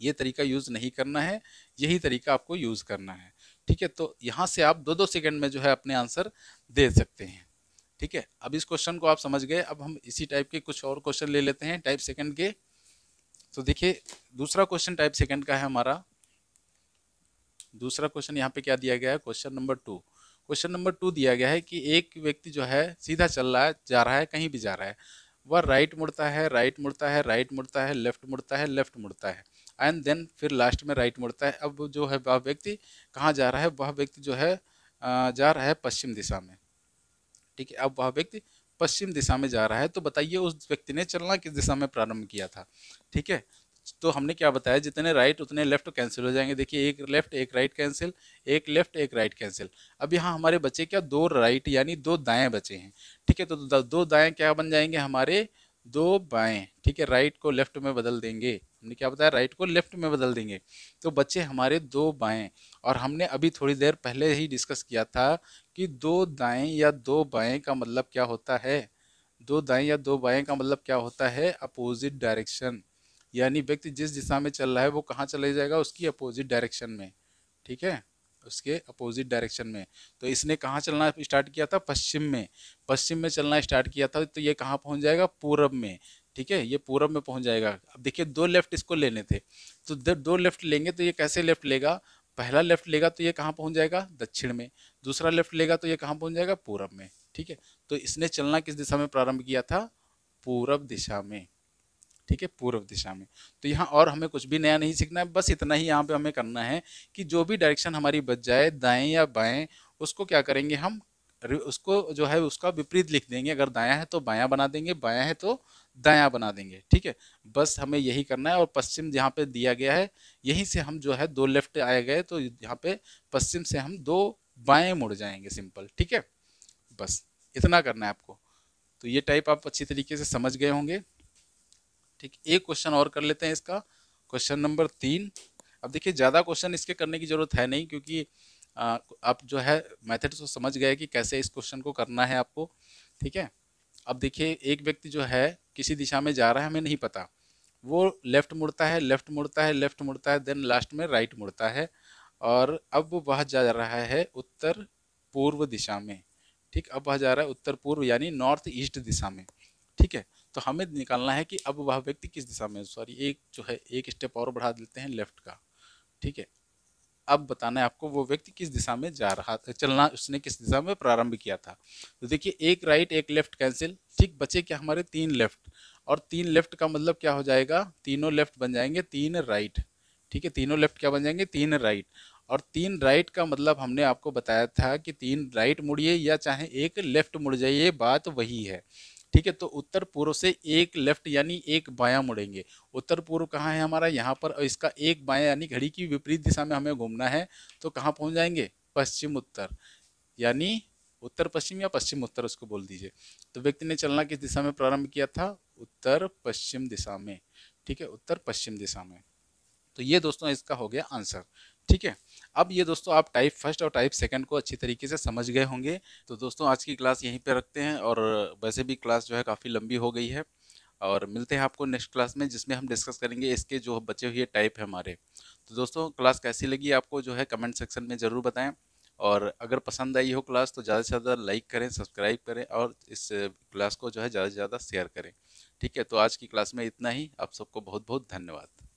ये तरीका यूज़ नहीं करना है यही तरीका आपको यूज़ करना है ठीक है तो यहाँ से आप दो दो सेकंड में जो है अपने आंसर दे सकते हैं ठीक है अब इस क्वेश्चन को आप समझ गए अब हम इसी टाइप के कुछ और क्वेश्चन ले लेते हैं टाइप सेकंड के तो देखिए दूसरा क्वेश्चन टाइप सेकंड का है हमारा दूसरा क्वेश्चन यहाँ पे क्या दिया गया है question number two question number two दिया गया है कि एक व्यक्ति जो है सीधा चल रहा है जा रहा है कहीं भी जा रहा है वह राइट मुड़ता है राइट मुड़ता है राइट मुड़ता है लेफ्ट मुड़ता है लेफ्ट मुड़ता है एंड देन फिर लास्ट में राइट मुड़ता है अब जो है वह व्यक्ति कहाँ जा रहा है वह व्यक्ति जो है जा रहा है पश्चिम दिशा में ठीक है अब वह व्यक्ति पश्चिम दिशा में जा रहा है तो बताइए उस व्यक्ति ने चलना किस दिशा में प्रारंभ किया था ठीक है तो हमने क्या बताया जितने राइट उतने लेफ्ट कैंसिल हो जाएंगे देखिए एक लेफ्ट एक राइट कैंसिल एक लेफ्ट एक राइट कैंसिल अब यहाँ हमारे बचे क्या दो राइट यानी दो दाएं बचे हैं ठीक है तो दो दाएं क्या बन जाएंगे हमारे दो बाएं ठीक है राइट को लेफ्ट में बदल देंगे हमने क्या बताया राइट को लेफ्ट में बदल देंगे तो बच्चे हमारे दो बाएं और हमने अभी थोड़ी देर पहले ही डिस्कस किया था कि दो दाएं या दो बाएं का मतलब क्या होता है दो दाएं या दो बाएं का मतलब क्या होता है अपोजिट डायरेक्शन यानी व्यक्ति जिस दिशा में चल रहा है वो कहाँ चले जाएगा उसकी अपोजिट डायरेक्शन में ठीक है उसके अपोजिट डायरेक्शन में तो इसने कहाँ चलना स्टार्ट किया था पश्चिम में पश्चिम में चलना स्टार्ट किया था तो ये कहाँ पहुँच जाएगा पूरब में ठीक है ये पूरब में पहुँच जाएगा अब देखिए दो लेफ्ट इसको लेने थे तो दो लेफ्ट लेंगे तो ये कैसे लेफ्ट लेगा पहला लेफ्ट लेगा तो ये कहाँ पहुँच जाएगा दक्षिण में दूसरा लेफ्ट लेगा तो ये कहाँ पहुँच जाएगा पूरब में ठीक है तो इसने चलना किस दिशा में प्रारंभ किया था पूरब दिशा में ठीक है पूर्व दिशा में तो यहाँ और हमें कुछ भी नया नहीं सीखना है बस इतना ही यहाँ पे हमें करना है कि जो भी डायरेक्शन हमारी बच जाए दाएँ या बाएँ उसको क्या करेंगे हम उसको जो है उसका विपरीत लिख देंगे अगर दाया है तो बायां बना देंगे बायां है तो दायां बना देंगे ठीक है बस हमें यही करना है और पश्चिम जहाँ पे दिया गया है यहीं से हम जो है दो लेफ्ट आए गए तो यहाँ पे पश्चिम से हम दो बाएं मुड़ जाएंगे सिंपल ठीक है बस इतना करना है आपको तो ये टाइप आप अच्छी तरीके से समझ गए होंगे ठीक एक क्वेश्चन और कर लेते हैं इसका क्वेश्चन नंबर तीन अब देखिए ज़्यादा क्वेश्चन इसके करने की ज़रूरत है नहीं क्योंकि आप जो है मैथड तो समझ गए कि कैसे इस क्वेश्चन को करना है आपको ठीक है अब देखिए एक व्यक्ति जो है किसी दिशा में जा रहा है हमें नहीं पता वो लेफ्ट मुड़ता है लेफ्ट मुड़ता है लेफ्ट मुड़ता है देन लास्ट में राइट मुड़ता है और अब वह जा रहा है उत्तर पूर्व दिशा में ठीक अब वह जा रहा है उत्तर पूर्व यानी नॉर्थ ईस्ट दिशा में ठीक है तो हमें निकालना है कि अब वह व्यक्ति किस दिशा में सॉरी एक जो है एक स्टेप और बढ़ा देते हैं लेफ्ट का ठीक है अब बताना है आपको वो व्यक्ति किस दिशा में जा रहा था चलना उसने किस दिशा में प्रारंभ किया था तो देखिए एक राइट एक लेफ्ट कैंसिल ठीक बचे क्या हमारे तीन लेफ्ट और तीन लेफ्ट का मतलब क्या हो जाएगा तीनों लेफ्ट बन जाएंगे तीन राइट ठीक है तीनों लेफ्ट क्या बन जाएंगे तीन राइट और तीन राइट का मतलब हमने आपको बताया था कि तीन राइट मुड़िए या चाहे एक लेफ्ट मुड़ जाइए बात वही है ठीक है तो उत्तर पूर्व से एक लेफ्ट यानी एक बायां मुड़ेंगे उत्तर पूर्व कहाँ है हमारा यहाँ पर और इसका एक बायां यानी घड़ी की विपरीत दिशा में हमें घूमना है तो कहाँ पहुँच जाएंगे पश्चिम उत्तर यानी उत्तर पश्चिम या पश्चिम उत्तर उसको बोल दीजिए तो व्यक्ति ने चलना किस दिशा में प्रारंभ किया था उत्तर पश्चिम दिशा में ठीक है उत्तर पश्चिम दिशा में तो ये दोस्तों इसका हो गया आंसर ठीक है अब ये दोस्तों आप टाइप फर्स्ट और टाइप सेकंड को अच्छी तरीके से समझ गए होंगे तो दोस्तों आज की क्लास यहीं पे रखते हैं और वैसे भी क्लास जो है काफ़ी लंबी हो गई है और मिलते हैं आपको नेक्स्ट क्लास में जिसमें हम डिस्कस करेंगे इसके जो बचे हुए टाइप है हमारे तो दोस्तों क्लास कैसी लगी आपको जो है कमेंट सेक्शन में ज़रूर बताएँ और अगर पसंद आई हो क्लास तो ज़्यादा से ज़्यादा लाइक करें सब्सक्राइब करें और इस क्लास को जो है ज़्यादा से ज़्यादा शेयर करें ठीक है तो आज की क्लास में इतना ही आप सबको बहुत बहुत धन्यवाद